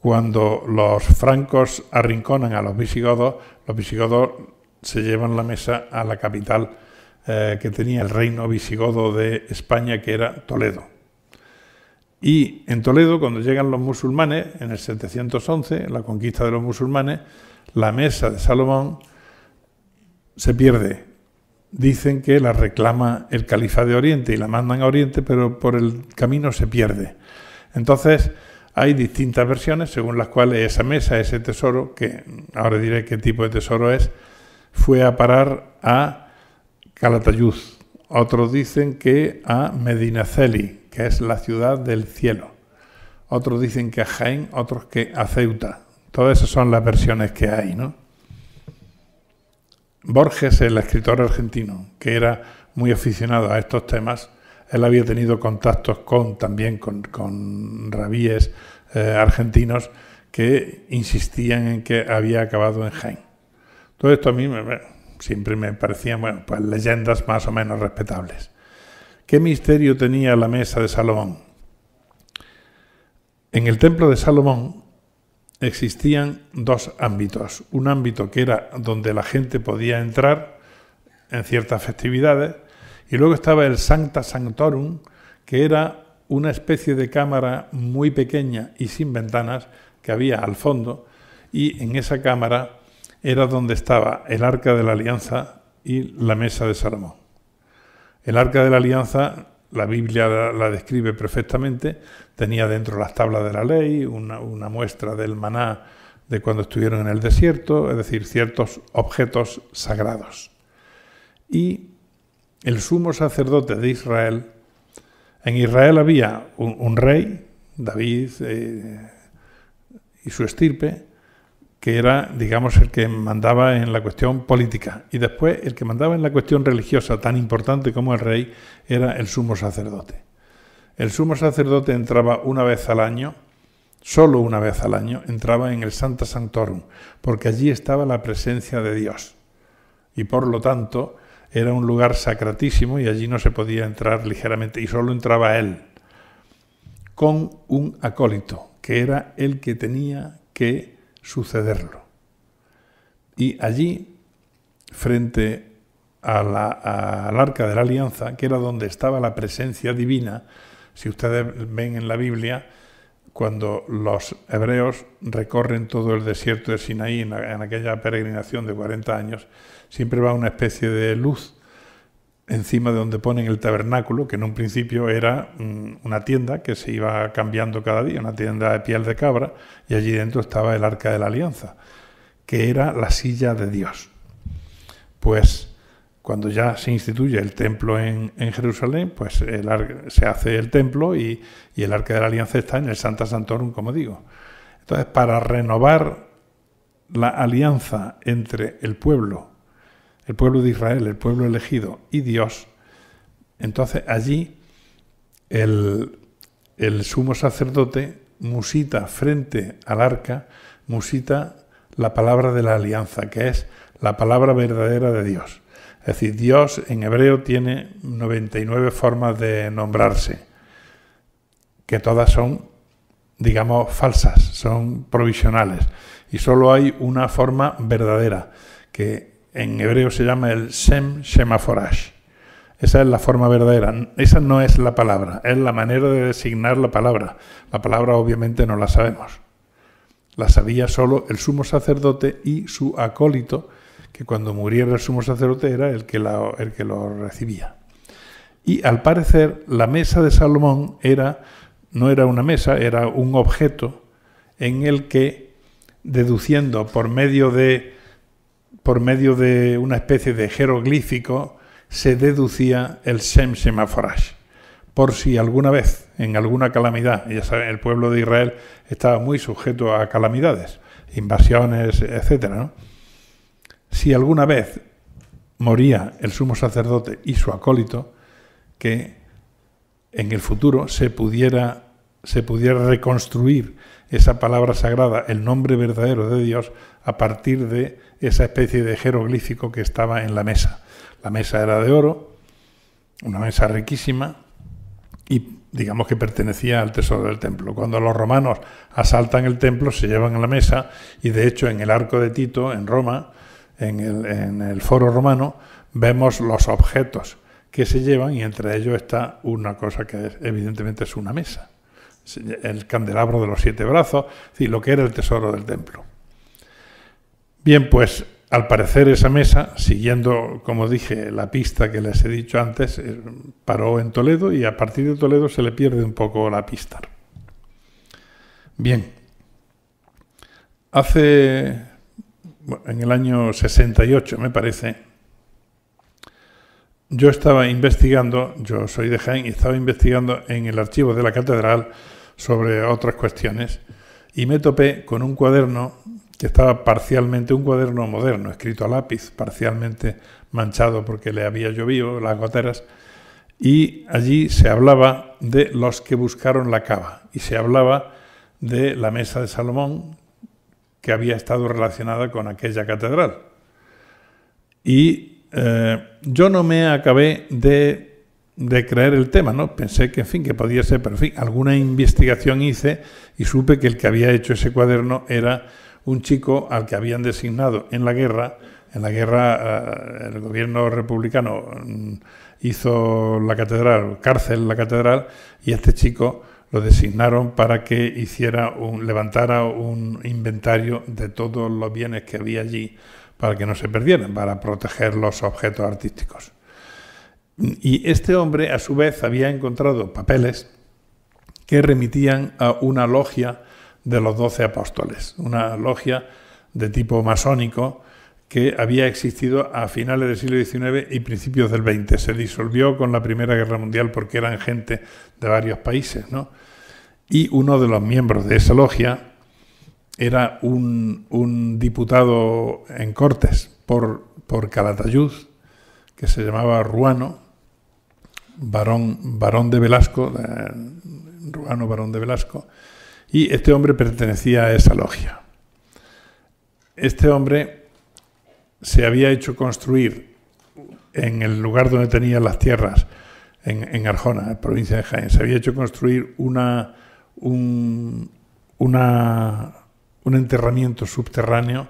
Cuando los francos arrinconan a los visigodos, los visigodos se llevan la mesa a la capital eh, que tenía el reino visigodo de España, que era Toledo. Y en Toledo, cuando llegan los musulmanes, en el 711, la conquista de los musulmanes, la mesa de Salomón se pierde. Dicen que la reclama el califa de Oriente y la mandan a Oriente, pero por el camino se pierde. Entonces, hay distintas versiones según las cuales esa mesa, ese tesoro, que ahora diré qué tipo de tesoro es, fue a parar a Calatayud. Otros dicen que a Medinaceli, que es la ciudad del cielo. Otros dicen que a Jaén, otros que a Ceuta. Todas esas son las versiones que hay, ¿no? Borges, el escritor argentino, que era muy aficionado a estos temas, él había tenido contactos con también con, rabíes eh, argentinos que insistían en que había acabado en Jaén. Todo esto a mí me, siempre me parecían bueno, pues leyendas más o menos respetables. ¿Qué misterio tenía la mesa de Salomón? En el templo de Salomón existían dos ámbitos. Un ámbito que era donde la gente podía entrar en ciertas festividades y luego estaba el Sancta Sanctorum, que era una especie de cámara muy pequeña y sin ventanas que había al fondo y en esa cámara era donde estaba el arca de la alianza y la mesa de Salomón. El arca de la alianza, la Biblia la describe perfectamente, tenía dentro las tablas de la ley, una, muestra del maná de cuando estuvieron en el desierto, es decir, ciertos objetos sagrados. Y el sumo sacerdote de Israel, en Israel había un, rey, David eh, y su estirpe, que era, digamos, el que mandaba en la cuestión política. Y después, el que mandaba en la cuestión religiosa, tan importante como el rey, era el sumo sacerdote. El sumo sacerdote entraba una vez al año, solo una vez al año, entraba en el Santa Sanctorum, porque allí estaba la presencia de Dios. Y por lo tanto, era un lugar sacratísimo y allí no se podía entrar ligeramente, y solo entraba él, con un acólito, que era el que tenía que sucederlo. Y allí, frente a la, al arca de la alianza, que era donde estaba la presencia divina, si ustedes ven en la Biblia, cuando los hebreos recorren todo el desierto de Sinaí en, en aquella peregrinación de 40 años, siempre va una especie de luz encima de donde ponen el tabernáculo, que en un principio era mm, una tienda que se iba cambiando cada día, una tienda de piel de cabra, y allí dentro estaba el arca de la alianza, que era la silla de Dios. Pues cuando ya se instituye el templo en, Jerusalén, pues se hace el templo y, y, el arca de la alianza está en el Santa Santorum, como digo. Entonces, para renovar la alianza entre el pueblo el pueblo de Israel, el pueblo elegido y Dios, entonces allí el, sumo sacerdote musita frente al arca, musita la palabra de la alianza, que es la palabra verdadera de Dios. Es decir, Dios en hebreo tiene 99 formas de nombrarse, que todas son, digamos, falsas, son provisionales, y solo hay una forma verdadera, que en hebreo se llama el sem Shemaforash. Esa es la forma verdadera. Esa no es la palabra, es la manera de designar la palabra. La palabra obviamente no la sabemos. La sabía solo el sumo sacerdote y su acólito, que cuando muriera el sumo sacerdote era el que, el que lo recibía. Y al parecer la mesa de Salomón era, no era una mesa, era un objeto en el que, deduciendo por medio de por medio de una especie de jeroglífico, se deducía el Shem Semaforash. Por si alguna vez, en alguna calamidad, ya saben, el pueblo de Israel estaba muy sujeto a calamidades, invasiones, etc. Si alguna vez moría el sumo sacerdote y su acólito, que en el futuro se pudiera se pudiera reconstruir esa palabra sagrada, el nombre verdadero de Dios, a partir de esa especie de jeroglífico que estaba en la mesa. La mesa era de oro, una mesa riquísima, y digamos que pertenecía al tesoro del templo. Cuando los romanos asaltan el templo, se llevan la mesa, y de hecho en el arco de Tito, en Roma, en el, foro romano, vemos los objetos que se llevan y entre ellos está una cosa que evidentemente es una mesa el candelabro de los siete brazos, y lo que era el tesoro del templo. Bien, pues al parecer esa mesa, siguiendo, como dije, la pista que les he dicho antes, eh, paró en Toledo y a partir de Toledo se le pierde un poco la pista. Bien, hace, en el año 68 me parece, yo estaba investigando, yo soy de Jaén y estaba investigando en el archivo de la catedral sobre otras cuestiones y me topé con un cuaderno que estaba parcialmente, un cuaderno moderno, escrito a lápiz, parcialmente manchado porque le había llovido las goteras, y allí se hablaba de los que buscaron la cava y se hablaba de la mesa de Salomón que había estado relacionada con aquella catedral. Y eh, yo no me acabé de, creer el tema, ¿no? Pensé que, en fin, que podía ser, pero fin, alguna investigación hice y supe que el que había hecho ese cuaderno era un chico al que habían designado en la guerra. En la guerra, eh, el gobierno republicano mm, hizo la catedral, cárcel la catedral, y este chico lo designaron para que hiciera un, levantara un inventario de todos los bienes que había allí para que no se perdieran, para proteger los objetos artísticos. Y este hombre, a su vez, había encontrado papeles que remitían a una logia de los doce apóstoles, una logia de tipo masónico que había existido a finales del siglo XIX y principios del XX. Se disolvió con la Primera Guerra Mundial porque eran gente de varios países, ¿no? Y uno de los miembros de esa logia, era un, diputado en Cortes por, por Calatayud, que se llamaba Ruano, varón de Velasco, eh, Ruano barón de Velasco, y este hombre pertenecía a esa logia. Este hombre se había hecho construir en el lugar donde tenía las tierras, en, en Arjona, provincia de Jaén, se había hecho construir una, una un enterramiento subterráneo,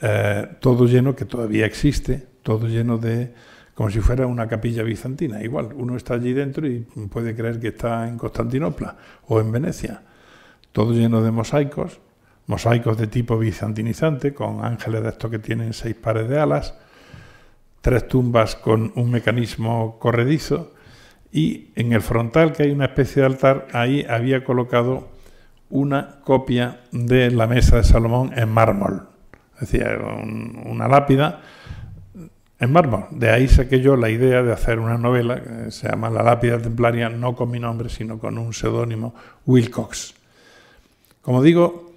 eh, todo lleno, que todavía existe, todo lleno de, como si fuera una capilla bizantina. Igual, uno está allí dentro y puede creer que está en Constantinopla o en Venecia. Todo lleno de mosaicos, mosaicos de tipo bizantinizante, con ángeles de estos que tienen seis pares de alas, tres tumbas con un mecanismo corredizo, y en el frontal, que hay una especie de altar, ahí había colocado una copia de la mesa de Salomón en mármol. Es decir, una lápida en mármol. De ahí saqué yo la idea de hacer una novela que se llama La lápida templaria, no con mi nombre, sino con un seudónimo, Wilcox. Como digo,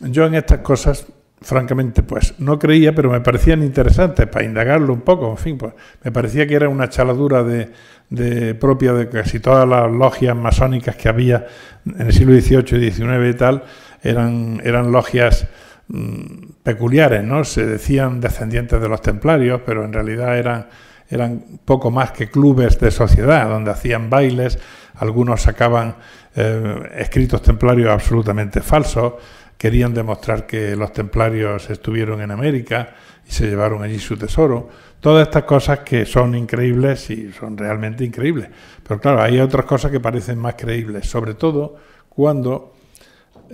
yo en estas cosas francamente, pues no creía, pero me parecían interesantes para indagarlo un poco. En fin, pues, me parecía que era una chaladura de, propia de casi todas las logias masónicas que había en el siglo XVIII y XIX y tal. Eran, eran logias mm, peculiares, ¿no? Se decían descendientes de los templarios, pero en realidad eran eran poco más que clubes de sociedad donde hacían bailes, algunos sacaban eh, escritos templarios absolutamente falsos, querían demostrar que los templarios estuvieron en América y se llevaron allí su tesoro. Todas estas cosas que son increíbles y son realmente increíbles. Pero claro, hay otras cosas que parecen más creíbles, sobre todo cuando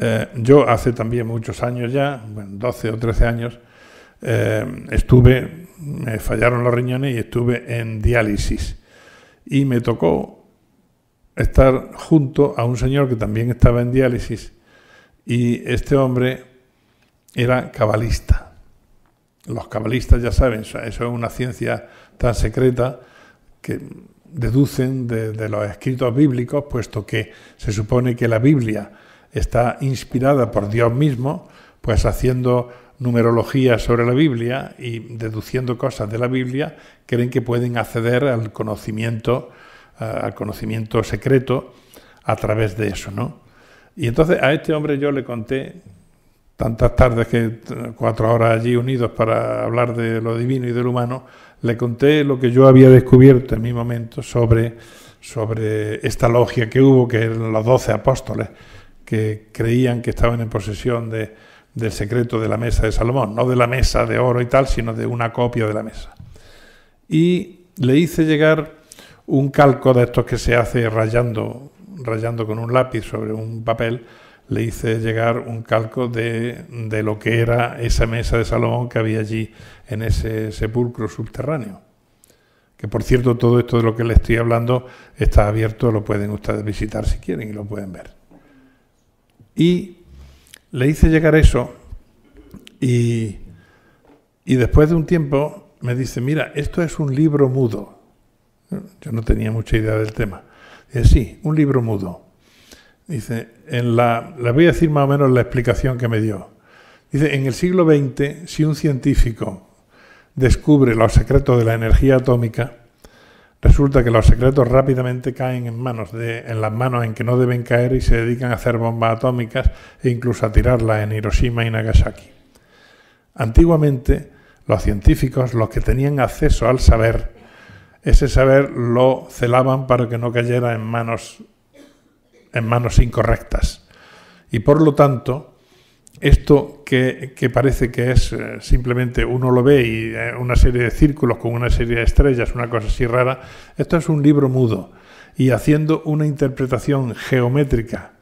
eh, yo hace también muchos años ya, bueno, 12 o 13 años, eh, estuve, me fallaron los riñones y estuve en diálisis. Y me tocó estar junto a un señor que también estaba en diálisis y este hombre era cabalista. Los cabalistas ya saben, eso es una ciencia tan secreta que deducen de, los escritos bíblicos, puesto que se supone que la Biblia está inspirada por Dios mismo, pues haciendo numerología sobre la Biblia y deduciendo cosas de la Biblia, creen que pueden acceder al conocimiento, al conocimiento secreto a través de eso, ¿no? Y entonces a este hombre yo le conté tantas tardes que cuatro horas allí unidos para hablar de lo divino y del humano, le conté lo que yo había descubierto en mi momento sobre, sobre esta logia que hubo, que eran los doce apóstoles, que creían que estaban en posesión de, del secreto de la mesa de Salomón, no de la mesa de oro y tal, sino de una copia de la mesa. Y le hice llegar un calco de estos que se hace rayando rayando con un lápiz sobre un papel, le hice llegar un calco de, de lo que era esa mesa de Salomón que había allí en ese sepulcro subterráneo. Que por cierto, todo esto de lo que le estoy hablando está abierto, lo pueden ustedes visitar si quieren y lo pueden ver. Y le hice llegar eso y, y después de un tiempo me dice, mira, esto es un libro mudo. Yo no tenía mucha idea del tema. Es eh, sí, un libro mudo. Dice, en la, les voy a decir más o menos la explicación que me dio. Dice, en el siglo XX, si un científico descubre los secretos de la energía atómica, resulta que los secretos rápidamente caen en, manos de, en las manos en que no deben caer y se dedican a hacer bombas atómicas e incluso a tirarlas en Hiroshima y Nagasaki. Antiguamente, los científicos, los que tenían acceso al saber, ese saber lo celaban para que no cayera en manos, en manos incorrectas. Y por lo tanto, esto que, parece que es eh, simplemente uno lo ve y eh, una serie de círculos con una serie de estrellas, una cosa así rara, esto es un libro mudo. Y haciendo una interpretación geométrica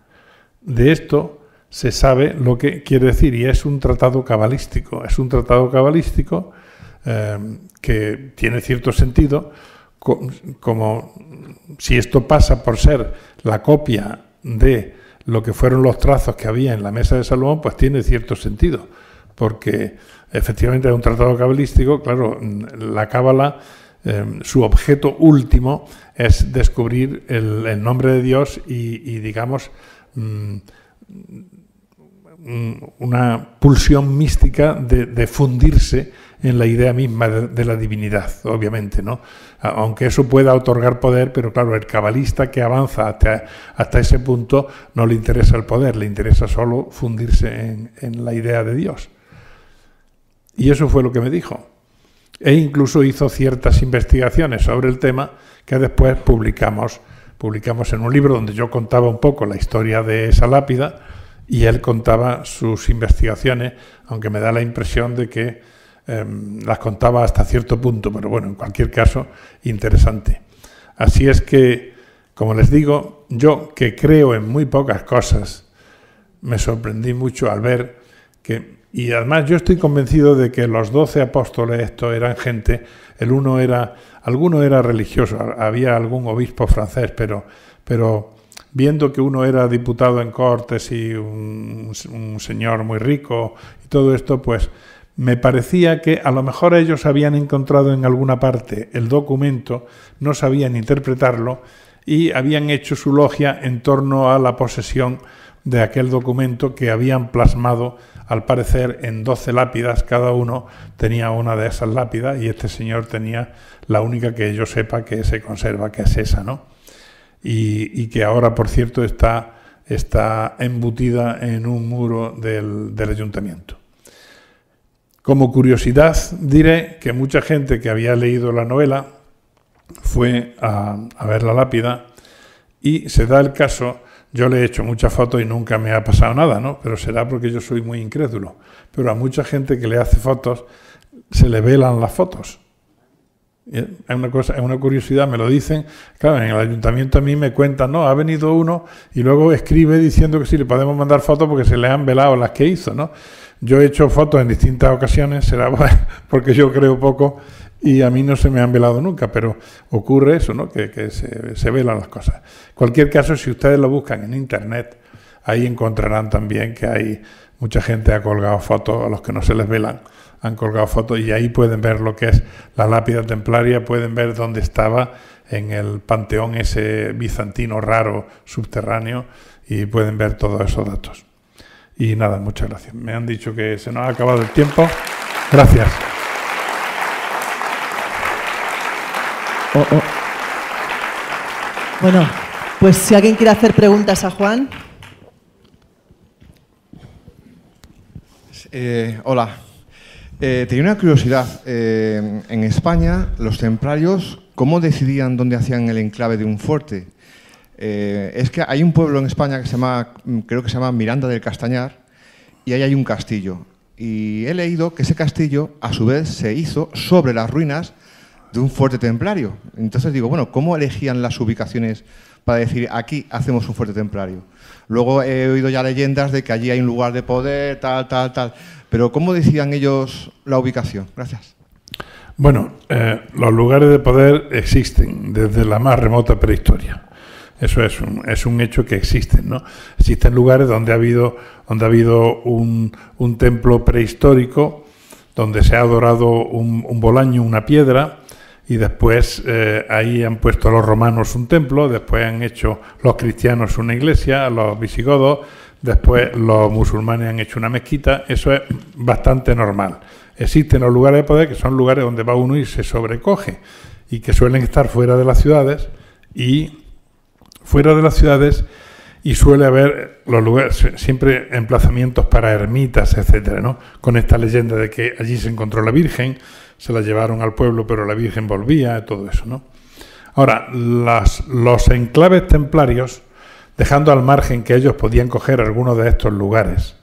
de esto, se sabe lo que quiere decir y es un tratado cabalístico. Es un tratado cabalístico eh, que tiene cierto sentido, como si esto pasa por ser la copia de lo que fueron los trazos que había en la mesa de Salomón, pues tiene cierto sentido, porque efectivamente es un tratado cabalístico, claro, la cábala, eh, su objeto último es descubrir el, nombre de Dios y, digamos, mm, mm, una pulsión mística de, fundirse en la idea misma de la divinidad, obviamente, ¿no? aunque eso pueda otorgar poder, pero claro, el cabalista que avanza hasta, ese punto no le interesa el poder, le interesa solo fundirse en, la idea de Dios. Y eso fue lo que me dijo. E incluso hizo ciertas investigaciones sobre el tema que después publicamos, publicamos en un libro donde yo contaba un poco la historia de esa lápida y él contaba sus investigaciones, aunque me da la impresión de que Em, las contaba hasta cierto punto, pero bueno, en cualquier caso, interesante. Así es que, como les digo, yo que creo en muy pocas cosas, me sorprendí mucho al ver que, y además yo estoy convencido de que los doce apóstoles, esto eran gente, el uno era, alguno era religioso, había algún obispo francés, pero, pero viendo que uno era diputado en Cortes y un señor muy rico y todo esto, pues me parecía que a lo mejor ellos habían encontrado en alguna parte el documento, no sabían interpretarlo y habían hecho su logia en torno a la posesión de aquel documento que habían plasmado, al parecer, en 12 lápidas. Cada uno tenía una de esas lápidas y este señor tenía la única que yo sepa que se conserva, que es esa, ¿no? Y, y que ahora, por cierto, está, está embutida en un muro del, del ayuntamiento. Como curiosidad, diré que mucha gente que había leído la novela fue a, ver la lápida y se da el caso, yo le he hecho muchas fotos y nunca me ha pasado nada, ¿no? Pero será porque yo soy muy incrédulo. Pero a mucha gente que le hace fotos se le velan las fotos. Es una, cosa, es una curiosidad, me lo dicen. Claro, en el ayuntamiento a mí me cuentan, no, ha venido uno y luego escribe diciendo que sí, le podemos mandar fotos porque se le han velado las que hizo, ¿no? Yo he hecho fotos en distintas ocasiones, será porque yo creo poco y a mí no se me han velado nunca, pero ocurre eso, ¿no? que, se, velan las cosas. En cualquier caso, si ustedes lo buscan en Internet, ahí encontrarán también que hay mucha gente ha colgado fotos a los que no se les velan, han colgado fotos y ahí pueden ver lo que es la lápida templaria, pueden ver dónde estaba en el panteón ese bizantino raro subterráneo y pueden ver todos esos datos. Y nada, muchas gracias. Me han dicho que se nos ha acabado el tiempo. Gracias. Oh, oh. Bueno, pues si alguien quiere hacer preguntas a Juan. Eh, hola. Eh, tenía una curiosidad. Eh, en España, los templarios, ¿cómo decidían dónde hacían el enclave de un fuerte? Eh, es que hay un pueblo en España que se llama, mm, creo que se llama Miranda del Castañar, y ahí hay un castillo. Y he leído que ese castillo, a su vez, se hizo sobre las ruinas de un fuerte templario. Entonces digo, bueno, ¿cómo elegían las ubicaciones para decir aquí hacemos un fuerte templario? Luego he oído ya leyendas de que allí hay un lugar de poder, tal, tal, tal. Pero ¿cómo decían ellos la ubicación? Gracias. Bueno, eh, los lugares de poder existen desde la más remota prehistoria. Eso es un, es un hecho que existen, ¿no? Existen lugares donde ha habido, donde ha habido un, templo prehistórico, donde se ha adorado un, bolaño, una piedra, y después eh, ahí han puesto los romanos un templo, después han hecho los cristianos una iglesia, los visigodos, después los musulmanes han hecho una mezquita, eso es bastante normal. Existen los lugares de poder que son lugares donde va uno y se sobrecoge y que suelen estar fuera de las ciudades y fuera de las ciudades y suele haber los lugares, siempre emplazamientos para ermitas, etcétera, ¿no? Con esta leyenda de que allí se encontró la Virgen, se la llevaron al pueblo, pero la Virgen volvía, todo eso, ¿no? Ahora, las, los enclaves templarios, dejando al margen que ellos podían coger algunos de estos lugares,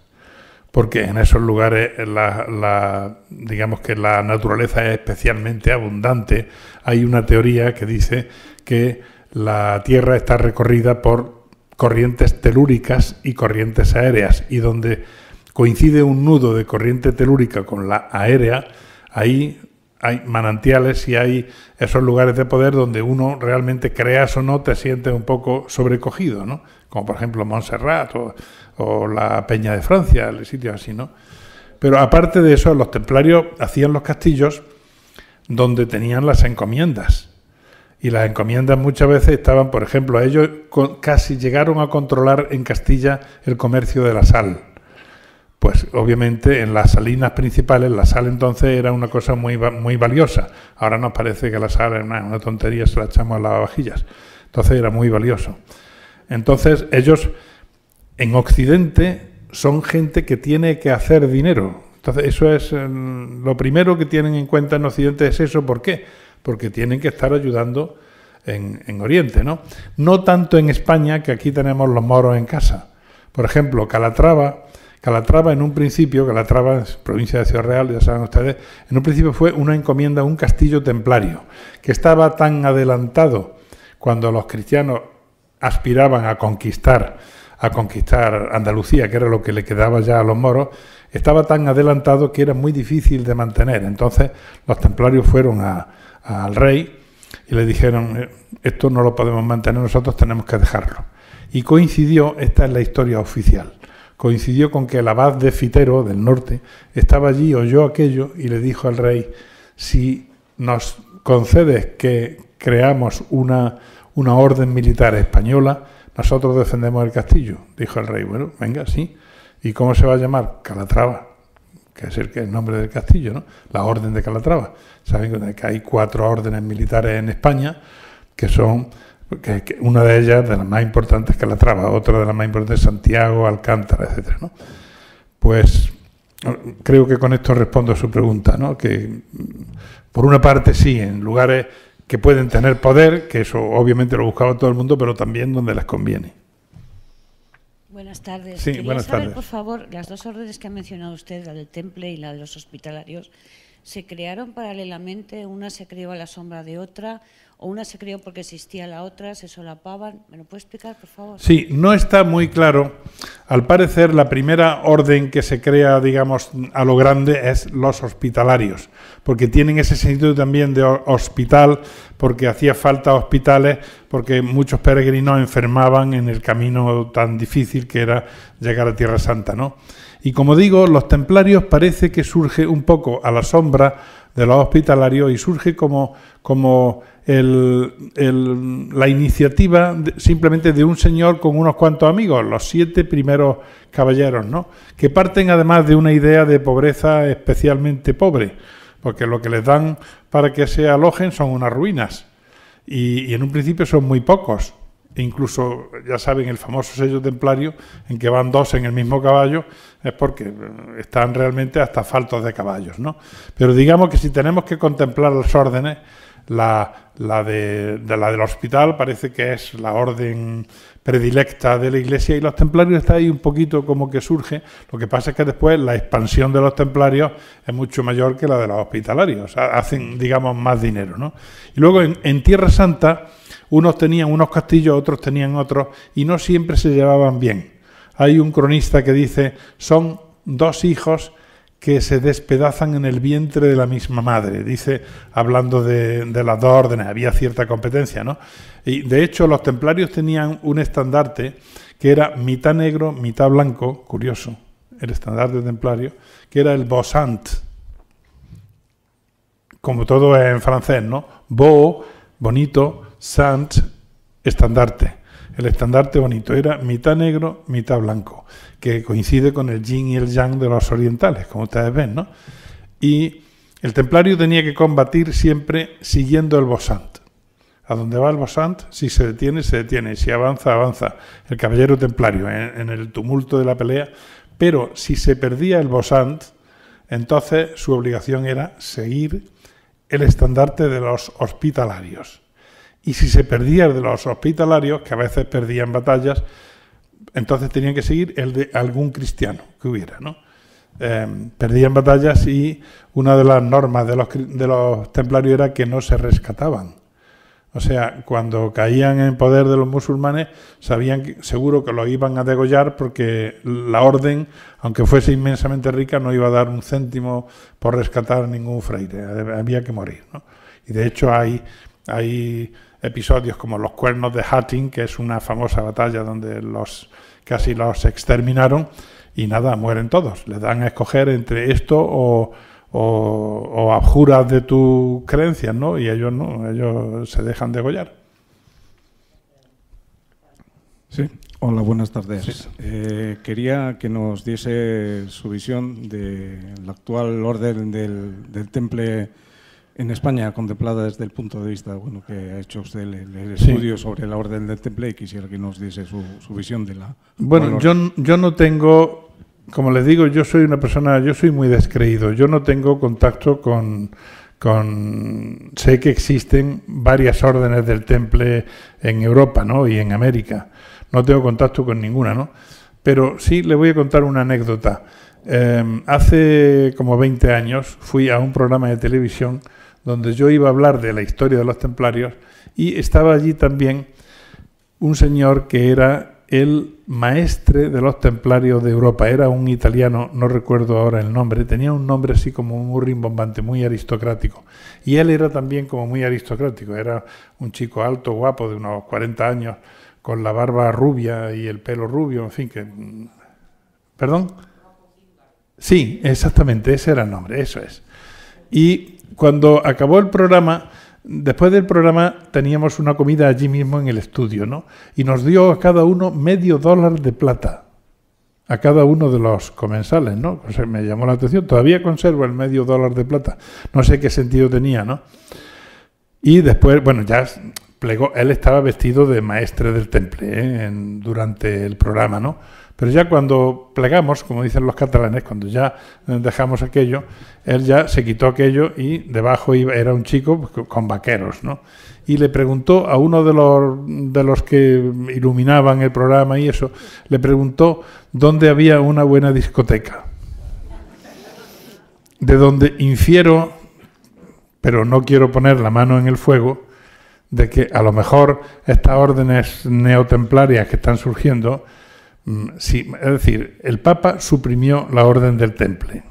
porque en esos lugares la, la, digamos que la naturaleza es especialmente abundante. Hay una teoría que dice que la Tierra está recorrida por corrientes telúricas y corrientes aéreas, y donde coincide un nudo de corriente telúrica con la aérea, ahí hay manantiales y hay esos lugares de poder donde uno realmente creas o no te sientes un poco sobrecogido, ¿no? Como por ejemplo Montserrat o, la Peña de Francia, sitios así, ¿no? Pero aparte de eso, los templarios hacían los castillos donde tenían las encomiendas y las encomiendas muchas veces estaban, por ejemplo, ellos casi llegaron a controlar en Castilla el comercio de la sal. Pues obviamente en las salinas principales la sal entonces era una cosa muy, muy valiosa. Ahora nos parece que la sal es una, tontería, se la echamos a las vajillas. Entonces era muy valioso. Entonces ellos en Occidente son gente que tiene que hacer dinero. Entonces eso es mm, lo primero que tienen en cuenta en Occidente es eso. ¿Por qué? porque tienen que estar ayudando en, Oriente, ¿no? No tanto en España, que aquí tenemos los moros en casa. Por ejemplo, Calatrava, Calatrava en un principio, Calatrava es provincia de Ciudad Real, ya saben ustedes, en un principio fue una encomienda, un castillo templario, que estaba tan adelantado cuando los cristianos aspiraban a conquistar a conquistar Andalucía, que era lo que le quedaba ya a los moros, estaba tan adelantado que era muy difícil de mantener. Entonces los templarios fueron a, al rey y le dijeron, eh, esto no lo podemos mantener nosotros, tenemos que dejarlo. Y coincidió, esta es la historia oficial, coincidió con que el abad de Fitero, del norte, estaba allí, oyó aquello y le dijo al rey, si nos concedes que creamos una, una orden militar española, nosotros defendemos el castillo. Dijo el rey, bueno, venga, sí. ¿Y cómo se va a llamar? Calatrava que es el, el, nombre del castillo, ¿no? la Orden de Calatrava. Saben que hay cuatro órdenes militares en España que son, que, una de ellas, de las más importantes, es Calatrava, otra de las más importantes, Santiago, Alcántara, etc. ¿no? Pues creo que con esto respondo a su pregunta, ¿no? que por una parte sí, en lugares que pueden tener poder, que eso obviamente lo buscaba todo el mundo, pero también donde les conviene. Buenas tardes. Quería saber, por favor, las dos órdenes que ha mencionado usted, la del temple y la de los hospitalarios, ¿se crearon paralelamente? ¿Una se creó a la sombra de otra? o una se creó porque existía la otra, se solapaban. ¿Me lo puedes explicar, por favor? Sí, no está muy claro. Al parecer, la primera orden que se crea, digamos, a lo grande es los hospitalarios, porque tienen ese sentido también de hospital, porque hacía falta hospitales, porque muchos peregrinos enfermaban en el camino tan difícil que era llegar a Tierra Santa, ¿no? Y como digo, los templarios parece que surge un poco a la sombra ...de los hospitalario y surge como, como la iniciativa simplemente de un señor con unos cuantos amigos, los siete primeros caballeros, ¿no? que parten además de una idea de pobreza especialmente pobre, porque lo que les dan para que se alojen son unas ruinas y en un principio son muy pocos incluso, ya saben, el famoso sello templario, en que van dos en el mismo caballo, es porque eh, están realmente hasta faltos de caballos, ¿no? Pero digamos que si tenemos que contemplar las órdenes, la, de, la del hospital parece que es la orden predilecta de la Iglesia y los templarios está ahí un poquito como que surge. Lo que pasa es que después la expansión de los templarios es mucho mayor que la de los hospitalarios, hacen, digamos, más dinero, ¿no? Y luego en Tierra Santa unos tenían unos castillos, otros tenían otros, y no siempre se llevaban bien. Hay un cronista que dice, son dos hijos que se despedazan en el vientre de la misma madre. Dice, hablando de, las dos órdenes, había cierta competencia, ¿no? Y de hecho, los templarios tenían un estandarte que era mitad negro, mitad blanco, curioso, el estandarte templario, que era el bosant. Como todo en francés, ¿no? Beau, bonito, ...sant, estandarte. El estandarte bonito era mitad negro, mitad blanco, que coincide con el yin y el yang de los orientales, como ustedes ven, ¿no? Y el templario tenía que combatir siempre siguiendo el bosant. A donde va el bosant, si se detiene, se detiene, si avanza, avanza. El caballero templario, en, en el tumulto de la pelea. Pero si se perdía el bosant, entonces su obligación era seguir el estandarte de los hospitalarios. Y si se perdía el de los hospitalarios, que a veces perdían batallas, entonces tenían que seguir el de algún cristiano que hubiera, ¿no? Em, perdían batallas y una de las normas de los, de los templarios era que no se rescataban. O sea, cuando caían en poder de los musulmanes, sabían seguro que lo iban a degollar porque la orden, aunque fuese inmensamente rica, no iba a dar un céntimo por rescatar ningún fraile. Había que morir. Y de hecho hay, hay episodios como los cuernos de hatting que es una famosa batalla donde los casi los exterminaron, y nada, mueren todos. Les dan a escoger entre esto o, abjuras de tus creencias, ¿no? Y ellos no, ellos se dejan degollar. Sí. Hola, buenas tardes. Eh, quería que nos diese su visión de actual orden del, del temple en España contemplada desde el punto de vista bueno, que ha hecho usted el, estudio sobre la Orden del Temple y quisiera que nos diese su, visión de la... Bueno, yo, yo no tengo, como les digo, yo soy una persona, yo soy muy descreído, yo no tengo contacto con... Con, sé que existen varias órdenes del temple en Europa ¿no? y en América. No tengo contacto con ninguna, ¿no? Pero sí le voy a contar una anécdota. Em, hace como 20 años fui a un programa de televisión donde yo iba a hablar de la historia de los templarios, y estaba allí también un señor que era el maestre de los templarios de Europa, era un italiano, no recuerdo ahora el nombre, tenía un nombre así como muy rimbombante, muy aristocrático, y él era también como muy aristocrático, era un chico alto, guapo, de unos 40 años, con la barba rubia y el pelo rubio, en fin, que... ¿Perdón? Sí, exactamente, ese era el nombre, eso es. Y cuando acabó el programa, después del programa teníamos una comida allí mismo en el estudio, ¿no? Y nos dio a cada uno medio dólar de plata, a cada uno de los comensales, ¿no? me llamó la atención, todavía conservo el medio dólar de plata, no sé qué sentido tenía, ¿no? Y después, bueno, ya plegó, él estaba vestido de maestre del temple ¿eh? durante el programa, ¿no? Pero ya cuando plegamos, como dicen los catalanes, cuando ya eh, dejamos aquello, él ya se quitó aquello y debajo iba, era un chico pues, con vaqueros, ¿no? Y le preguntó a uno de los, de los que iluminaban el programa y eso, le preguntó dónde había una buena discoteca. De donde infiero, pero no quiero poner la mano en el fuego, de que a lo mejor estas órdenes neotemplarias que están surgiendo Mm, es decir, el Papa suprimió la orden del temple.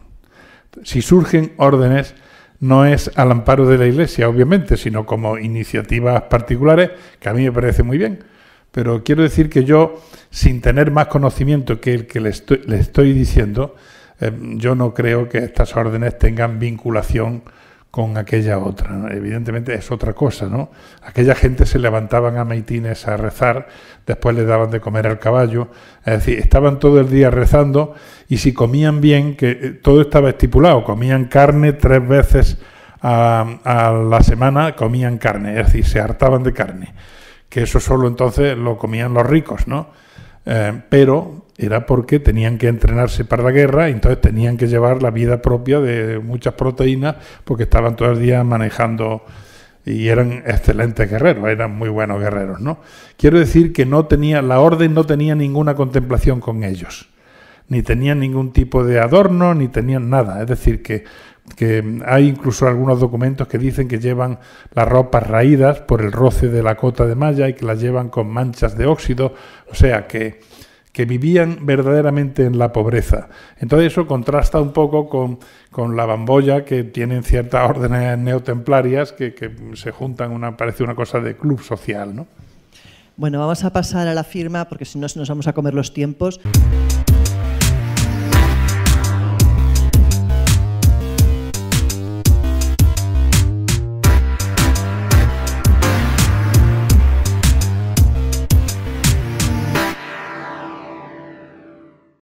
Si surgen órdenes, no es al amparo de la Iglesia, obviamente, sino como iniciativas particulares, que a mí me parece muy bien. Pero quiero decir que yo, sin tener más conocimiento que el que le estoy, diciendo, em, yo no creo que estas órdenes tengan vinculación con aquella otra. Evidentemente es otra cosa, ¿no? Aquella gente se levantaban a maitines a rezar, después le daban de comer al caballo, es decir, estaban todo el día rezando y si comían bien, que eh, todo estaba estipulado, comían carne tres veces a, la semana, comían carne, es decir, se hartaban de carne, que eso solo entonces lo comían los ricos, ¿no? Eh, pero era porque tenían que entrenarse para la guerra y entonces tenían que llevar la vida propia de muchas proteínas porque estaban todos los días manejando y eran excelentes guerreros, eran muy buenos guerreros, ¿no? Quiero decir que no tenía la orden no tenía ninguna contemplación con ellos, ni tenían ningún tipo de adorno, ni tenían nada, es decir que que hay incluso algunos documentos que dicen que llevan las ropas raídas por el roce de la cota de malla y que las llevan con manchas de óxido, o sea que que vivían verdaderamente en la pobreza. Entonces eso contrasta un poco con, la bamboya que tienen ciertas órdenes neotemplarias que, que, se juntan, una, parece una cosa de club social. ¿no? Bueno, vamos a pasar a la firma porque si no nos vamos a comer los tiempos.